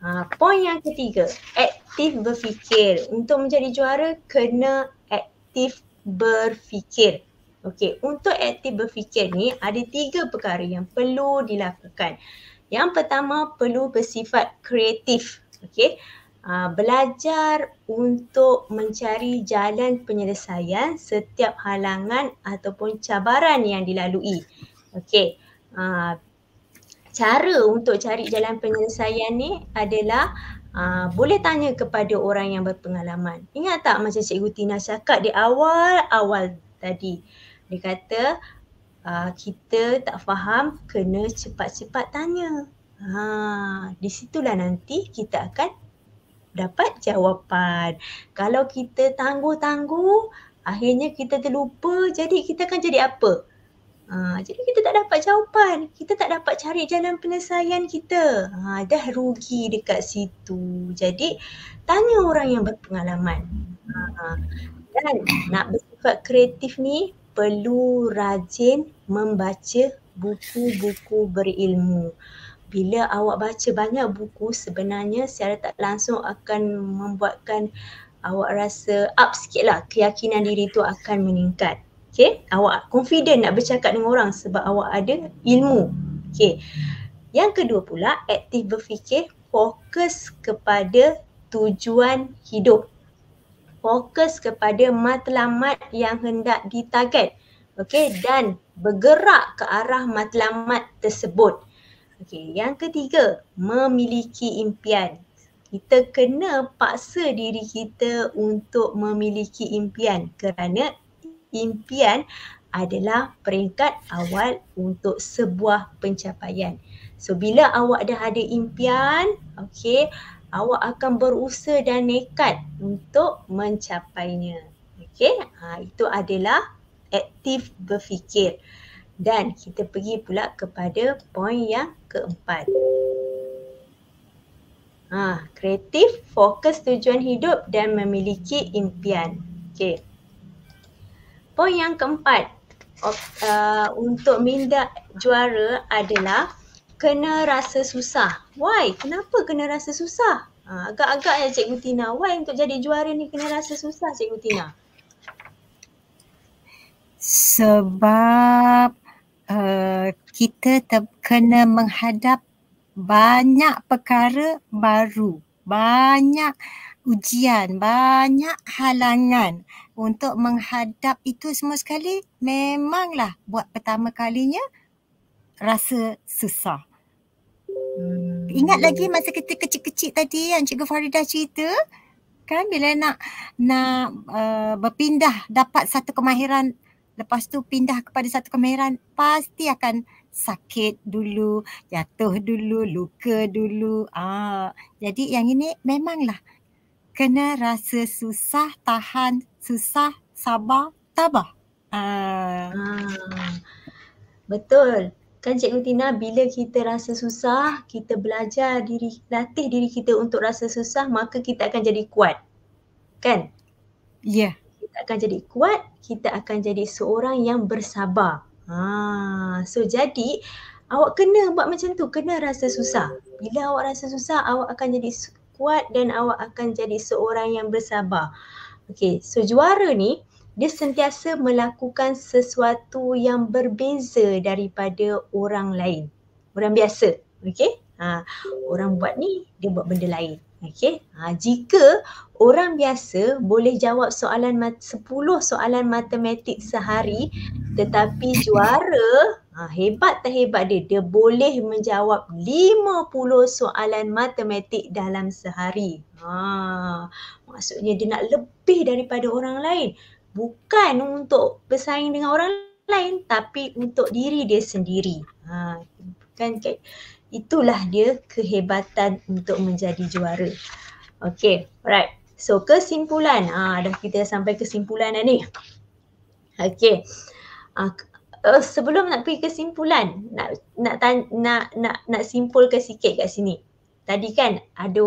Ha, poin yang ketiga, aktif berfikir. Untuk menjadi juara, kena aktif berfikir. Okey, untuk aktif berfikir ni ada tiga perkara yang perlu dilakukan. Yang pertama perlu bersifat kreatif. Okey, ha, belajar untuk mencari jalan penyelesaian setiap halangan ataupun cabaran yang dilalui. Okey, ha, cara untuk cari jalan penyelesaian ni adalah uh, boleh tanya kepada orang yang berpengalaman. Ingat tak macam Cikgu Tina cakap di awal-awal tadi. Dia kata uh, kita tak faham kena cepat-cepat tanya. Ha, di situlah nanti kita akan dapat jawapan. Kalau kita tangguh-tangguh, akhirnya kita terlupa jadi kita akan jadi apa? Ha, jadi kita tak dapat jawapan. Kita tak dapat cari jalan penyelesaian kita. Ha, dah rugi dekat situ. Jadi tanya orang yang berpengalaman. Ha, dan nak bersifat kreatif ni perlu rajin membaca buku-buku berilmu. Bila awak baca banyak buku sebenarnya secara tak langsung akan membuatkan awak rasa up sikit lah keyakinan diri tu akan meningkat. Okay, awak confident nak bercakap dengan orang sebab awak ada ilmu. Okay, yang kedua pula aktif berfikir fokus kepada tujuan hidup. Fokus kepada matlamat yang hendak ditarget. Okay, dan bergerak ke arah matlamat tersebut. Okay, yang ketiga, memiliki impian. Kita kena paksa diri kita untuk memiliki impian kerana impian adalah peringkat awal untuk sebuah pencapaian. So bila awak dah ada impian, okey, awak akan berusaha dan nekat untuk mencapainya. Okey, ha, itu adalah aktif berfikir. Dan kita pergi pula kepada poin yang keempat. Ha, kreatif, fokus tujuan hidup dan memiliki impian. Okey. Poin yang keempat uh, untuk minda juara adalah kena rasa susah. Why? Kenapa kena rasa susah? Uh, agak-agak ya Cikgu Tina. Why untuk jadi juara ni kena rasa susah Cikgu Tina? Sebab uh, kita kena menghadap banyak perkara baru. Banyak ujian, banyak halangan untuk menghadap itu semua sekali memanglah buat pertama kalinya rasa susah. Hmm. Ingat lagi masa kita kecil-kecil tadi yang Cikgu Faridah cerita kan bila nak nak uh, berpindah dapat satu kemahiran lepas tu pindah kepada satu kemahiran pasti akan sakit dulu, jatuh dulu, luka dulu. Ah, jadi yang ini memanglah kena rasa susah tahan susah sabar tabah. Ha. Ha. Betul. Kan Cikgu Tina bila kita rasa susah, kita belajar diri, latih diri kita untuk rasa susah maka kita akan jadi kuat. Kan? Ya. Yeah. Kita akan jadi kuat, kita akan jadi seorang yang bersabar. Ha. So jadi awak kena buat macam tu, kena rasa susah. Bila awak rasa susah, awak akan jadi kuat dan awak akan jadi seorang yang bersabar. Okey, so juara ni dia sentiasa melakukan sesuatu yang berbeza daripada orang lain. Orang biasa, okey? Ha, orang buat ni dia buat benda lain. Okey. Ha, jika orang biasa boleh jawab soalan mat- 10 soalan matematik sehari tetapi juara Ha, hebat tak hebat dia? Dia boleh menjawab 50 soalan matematik dalam sehari. Ha, maksudnya dia nak lebih daripada orang lain. Bukan untuk bersaing dengan orang lain tapi untuk diri dia sendiri. Ha, kan, kan? Itulah dia kehebatan untuk menjadi juara. Okay, alright. So kesimpulan, ha, dah kita sampai kesimpulan dah ni. Okay, ah, uh, sebelum nak pergi kesimpulan nak nak tan- nak nak nak simpulkan sikit kat sini. Tadi kan ada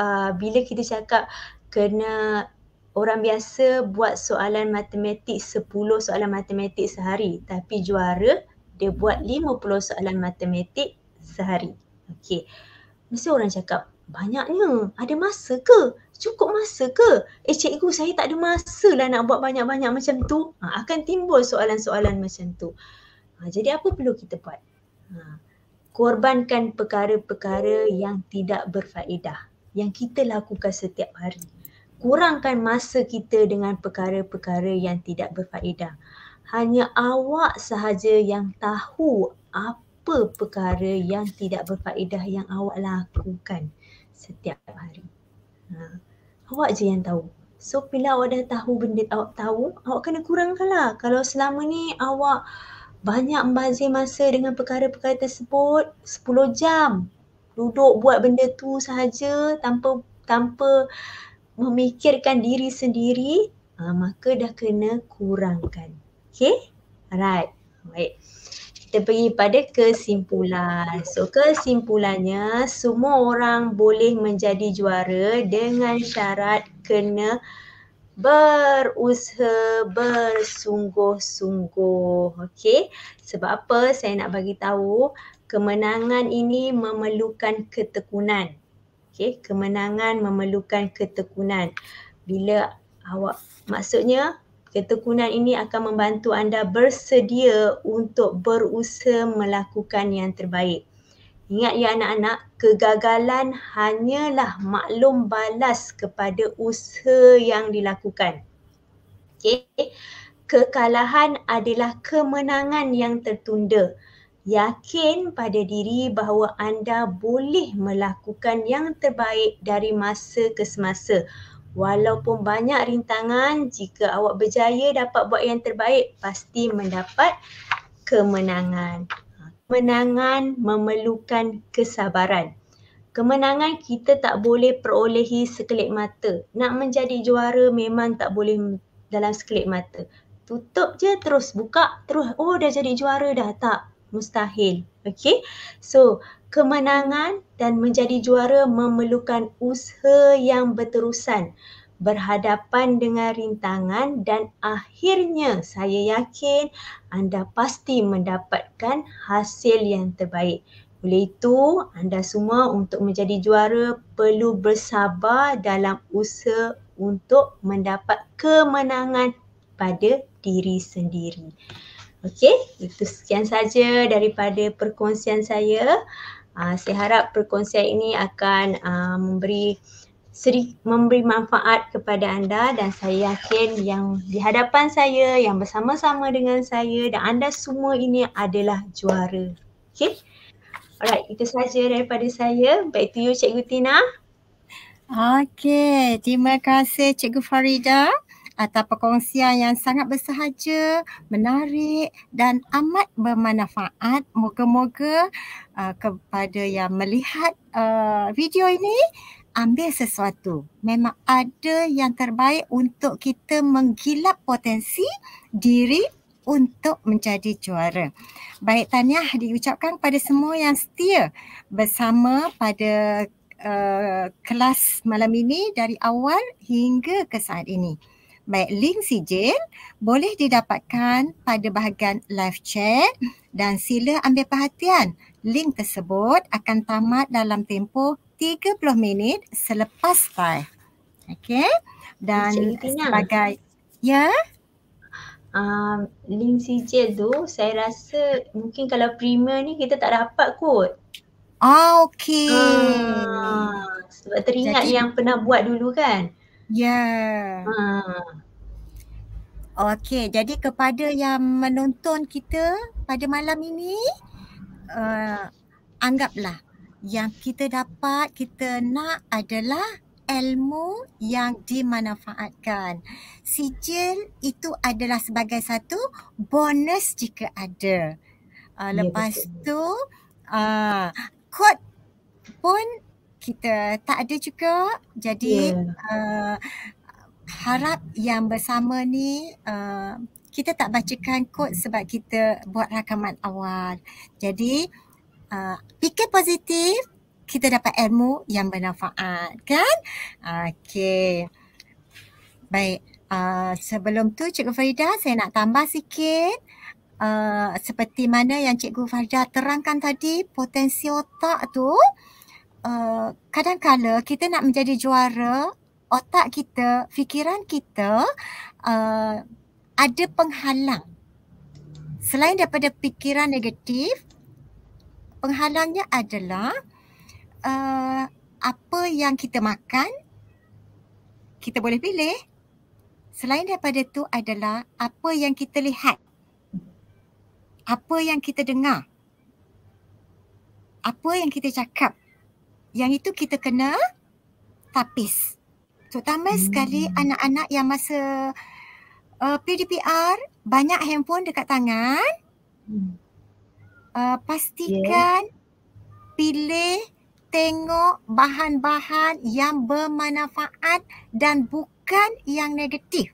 uh, bila kita cakap kena orang biasa buat soalan matematik 10 soalan matematik sehari tapi juara dia buat 50 soalan matematik sehari. Okey. Mesti orang cakap banyaknya. Ada masa ke? cukup masa ke? Eh cikgu saya tak ada masa lah nak buat banyak-banyak macam tu. Ha, akan timbul soalan-soalan macam tu. Ha, jadi apa perlu kita buat? Ha, korbankan perkara-perkara yang tidak berfaedah yang kita lakukan setiap hari. Kurangkan masa kita dengan perkara-perkara yang tidak berfaedah. Hanya awak sahaja yang tahu apa perkara yang tidak berfaedah yang awak lakukan setiap hari. Ha awak je yang tahu. So bila awak dah tahu benda awak tahu, awak kena kurangkan lah. Kalau selama ni awak banyak membazir masa dengan perkara-perkara tersebut, 10 jam duduk buat benda tu sahaja tanpa tanpa memikirkan diri sendiri, uh, maka dah kena kurangkan. Okay? Alright. Baik. Right kita pergi pada kesimpulan. So kesimpulannya semua orang boleh menjadi juara dengan syarat kena berusaha bersungguh-sungguh. Okey. Sebab apa saya nak bagi tahu kemenangan ini memerlukan ketekunan. Okey, kemenangan memerlukan ketekunan. Bila awak maksudnya Ketekunan ini akan membantu anda bersedia untuk berusaha melakukan yang terbaik. Ingat ya anak-anak, kegagalan hanyalah maklum balas kepada usaha yang dilakukan. Okay. Kekalahan adalah kemenangan yang tertunda. Yakin pada diri bahawa anda boleh melakukan yang terbaik dari masa ke semasa. Walaupun banyak rintangan, jika awak berjaya dapat buat yang terbaik, pasti mendapat kemenangan. Kemenangan memerlukan kesabaran. Kemenangan kita tak boleh perolehi sekelip mata. Nak menjadi juara memang tak boleh dalam sekelip mata. Tutup je terus buka terus. Oh dah jadi juara dah tak. Mustahil. Okay. So kemenangan dan menjadi juara memerlukan usaha yang berterusan berhadapan dengan rintangan dan akhirnya saya yakin anda pasti mendapatkan hasil yang terbaik. Oleh itu, anda semua untuk menjadi juara perlu bersabar dalam usaha untuk mendapat kemenangan pada diri sendiri. Okey, itu sekian saja daripada perkongsian saya. Ah, saya harap perkongsian ini akan uh, memberi seri, memberi manfaat kepada anda dan saya yakin yang di hadapan saya yang bersama-sama dengan saya dan anda semua ini adalah juara. Okay? Alright, itu sahaja daripada saya. Back to you Cikgu Tina. Okay, terima kasih Cikgu Farida atau perkongsian yang sangat bersahaja, menarik dan amat bermanfaat. Moga-moga uh, kepada yang melihat uh, video ini ambil sesuatu. Memang ada yang terbaik untuk kita menggilap potensi diri untuk menjadi juara. Baik tanya diucapkan pada semua yang setia bersama pada uh, kelas malam ini dari awal hingga ke saat ini. Baik, link sijil boleh didapatkan pada bahagian live chat dan sila ambil perhatian. Link tersebut akan tamat dalam tempoh 30 minit selepas file. Okey. Dan sebagai ya Uh, link sijil tu saya rasa mungkin kalau premier ni kita tak dapat kot. Ah okey. Uh, sebab teringat Jadi, yang pernah buat dulu kan. Yeah. Ha. Hmm. Okey, jadi kepada yang menonton kita pada malam ini, uh, anggaplah yang kita dapat, kita nak adalah ilmu yang dimanfaatkan. Sijil itu adalah sebagai satu bonus jika ada. Uh, lepas ya, tu, uh, eh, kod pun kita tak ada juga. Jadi yeah. Ya. uh, harap yang bersama ni uh, kita tak bacakan kod sebab kita buat rakaman awal. Jadi uh, fikir positif kita dapat ilmu yang bermanfaat kan? Okey. Baik. Uh, sebelum tu Cikgu Farida saya nak tambah sikit. Uh, seperti mana yang Cikgu Farida terangkan tadi potensi otak tu uh, Eh, kadang-kadang kita nak menjadi juara, otak kita, fikiran kita uh, ada penghalang. Selain daripada fikiran negatif, penghalangnya adalah uh, apa yang kita makan, kita boleh pilih. Selain daripada itu adalah apa yang kita lihat, apa yang kita dengar, apa yang kita cakap yang itu kita kena tapis. Terutama hmm. sekali anak-anak yang masa uh, eh, PDPR banyak handphone dekat tangan. Uh, pastikan yeah. pilih tengok bahan-bahan yang bermanfaat dan bukan yang negatif.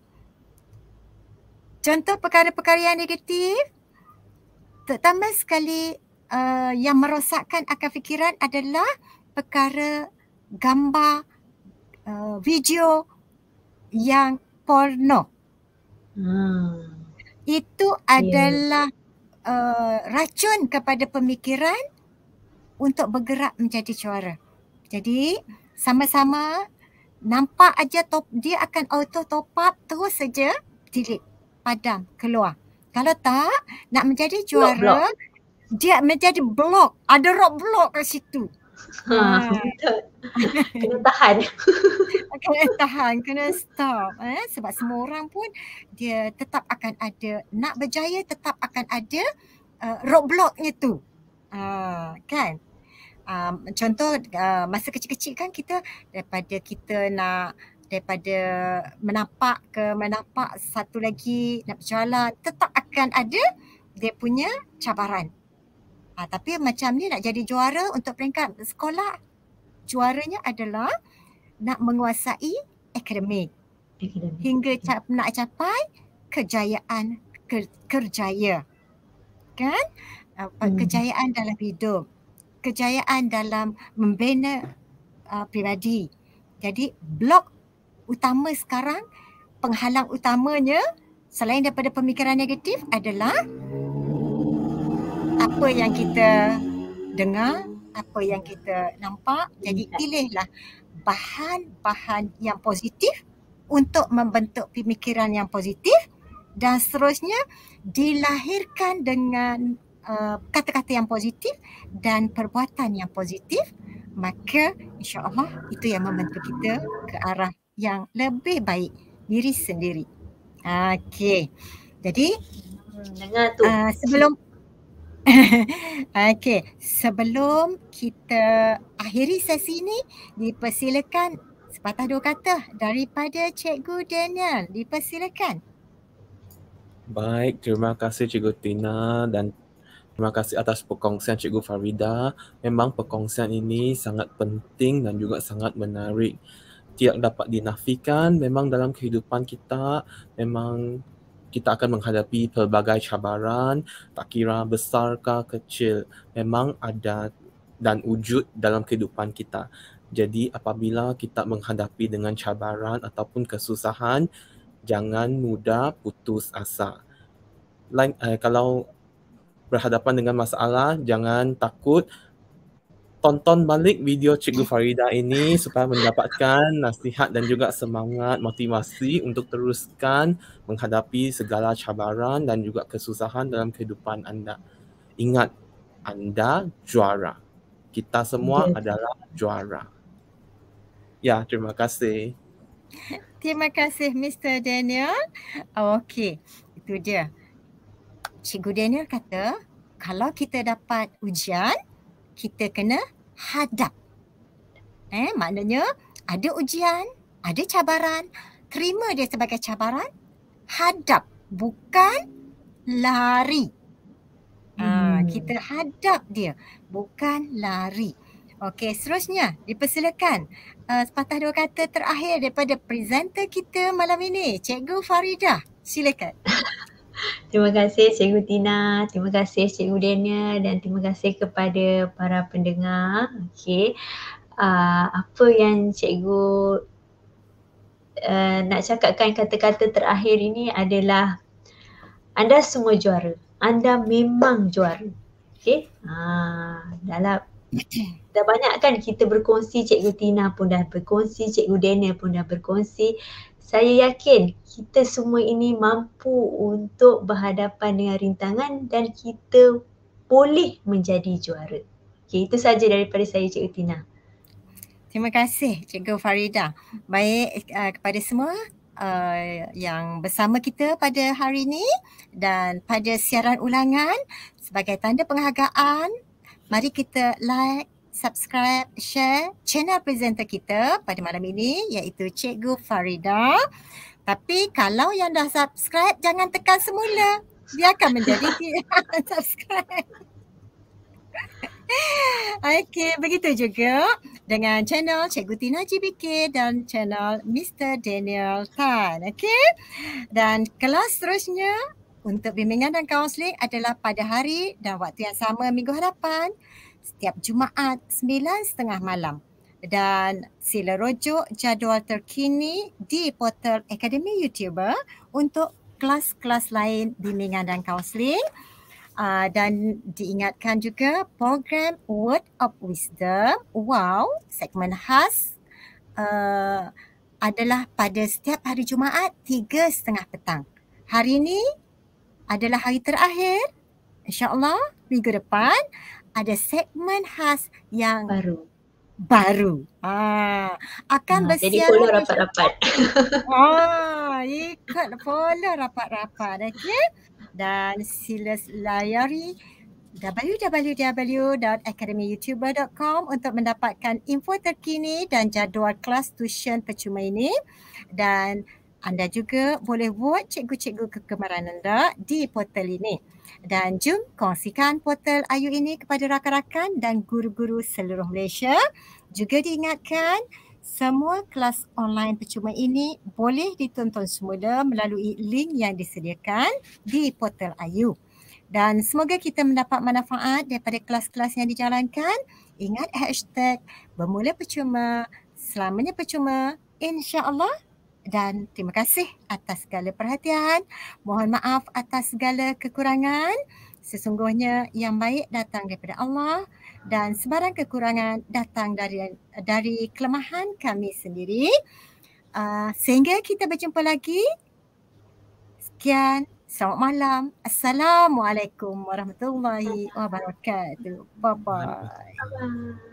Contoh perkara-perkara yang negatif terutama sekali uh, yang merosakkan akal fikiran adalah perkara gambar uh, video yang porno. Hmm. Itu ya. adalah uh, racun kepada pemikiran untuk bergerak menjadi juara. Jadi sama-sama nampak aja top dia akan auto top up terus saja tilik padam keluar. Kalau tak nak menjadi juara block, block. dia menjadi blok ada blok kat situ. Ha. [laughs] kena tahan [laughs] kena tahan kena stop eh sebab semua orang pun dia tetap akan ada nak berjaya tetap akan ada uh, roadblocknya tu uh, kan um, contoh uh, masa kecil-kecil kan kita daripada kita nak daripada menapak ke menapak satu lagi nak berjalan tetap akan ada dia punya cabaran Ha, tapi macam ni nak jadi juara untuk peringkat sekolah, juaranya adalah nak menguasai akademik. akademik. Hingga cap, nak capai kejayaan ke, kerjaya. Kan? Ha, kejayaan dalam hidup. Kejayaan dalam membina uh, pribadi. Jadi blok utama sekarang, penghalang utamanya selain daripada pemikiran negatif adalah apa yang kita dengar, apa yang kita nampak. Jadi ya. pilihlah bahan-bahan yang positif untuk membentuk pemikiran yang positif dan seterusnya dilahirkan dengan uh, kata-kata yang positif dan perbuatan yang positif maka insyaallah itu yang membentuk kita ke arah yang lebih baik diri sendiri. Okey. Jadi hmm, dengar Uh, sebelum [laughs] Okey, sebelum kita akhiri sesi ini, dipersilakan sepatah dua kata daripada Cikgu Daniel. Dipersilakan. Baik, terima kasih Cikgu Tina dan terima kasih atas perkongsian Cikgu Farida. Memang perkongsian ini sangat penting dan juga sangat menarik. Tidak dapat dinafikan, memang dalam kehidupan kita memang kita akan menghadapi pelbagai cabaran tak kira besar ke kecil memang ada dan wujud dalam kehidupan kita. Jadi apabila kita menghadapi dengan cabaran ataupun kesusahan jangan mudah putus asa. Lain, eh, kalau berhadapan dengan masalah jangan takut tonton balik video Cikgu Farida ini supaya mendapatkan nasihat dan juga semangat motivasi untuk teruskan menghadapi segala cabaran dan juga kesusahan dalam kehidupan anda. Ingat, anda juara. Kita semua okay. adalah juara. Ya, terima kasih. [laughs] Terima kasih Mr. Daniel. Oh, okey, itu dia. Cikgu Daniel kata, kalau kita dapat ujian, kita kena hadap. Eh, maknanya ada ujian, ada cabaran, terima dia sebagai cabaran, hadap bukan lari. Ah, hmm. Ha, kita hadap dia bukan lari. Okey, seterusnya dipersilakan uh, sepatah dua kata terakhir daripada presenter kita malam ini, Cikgu Farida. Silakan. [laughs] terima kasih Cikgu Tina, terima kasih Cikgu Daniel dan terima kasih kepada para pendengar. Okey. Uh, apa yang Cikgu uh, nak cakapkan kata-kata terakhir ini adalah anda semua juara. Anda memang juara. Okey. Ha, uh, dalam Dah banyak kan kita berkongsi Cikgu Tina pun dah berkongsi Cikgu Daniel pun dah berkongsi saya yakin kita semua ini mampu untuk berhadapan dengan rintangan dan kita boleh menjadi juara. Okay, itu saja daripada saya Cikgu Tina. Terima kasih Cikgu Farida. Baik uh, kepada semua uh, yang bersama kita pada hari ini dan pada siaran ulangan sebagai tanda penghargaan, mari kita like subscribe, share channel presenter kita pada malam ini iaitu Cikgu Farida. Tapi kalau yang dah subscribe jangan tekan semula. dia akan menjadi [laughs] [laughs] subscribe. Okay, begitu juga dengan channel Cikgu Tina GBK dan channel Mr. Daniel Tan. Okay, dan kelas seterusnya untuk bimbingan dan kaunseling adalah pada hari dan waktu yang sama minggu hadapan setiap Jumaat 9.30 malam. Dan sila rojok jadual terkini di portal Akademi YouTuber untuk kelas-kelas lain bimbingan dan kaunseling. Uh, dan diingatkan juga program Word of Wisdom, WOW, segmen khas uh, adalah pada setiap hari Jumaat tiga setengah petang. Hari ini adalah hari terakhir. InsyaAllah minggu depan ada segmen khas yang baru baru. Ha. Ah, akan [laughs] ha, bersiaran. Jadi follow rapat-rapat. Ah, ikut follow rapat-rapat. Okay. Dan sila layari www.academyyoutuber.com untuk mendapatkan info terkini dan jadual kelas tuition percuma ini. Dan anda juga boleh buat cikgu-cikgu kegemaran anda di portal ini. Dan jom kongsikan portal Ayu ini kepada rakan-rakan dan guru-guru seluruh Malaysia. Juga diingatkan semua kelas online percuma ini boleh ditonton semula melalui link yang disediakan di portal Ayu. Dan semoga kita mendapat manfaat daripada kelas-kelas yang dijalankan. Ingat hashtag bermula percuma, selamanya percuma. InsyaAllah dan terima kasih atas segala perhatian. Mohon maaf atas segala kekurangan. Sesungguhnya yang baik datang daripada Allah dan sebarang kekurangan datang dari dari kelemahan kami sendiri. Uh, sehingga kita berjumpa lagi. Sekian. Selamat malam. Assalamualaikum warahmatullahi wabarakatuh. Bye-bye. Bye-bye.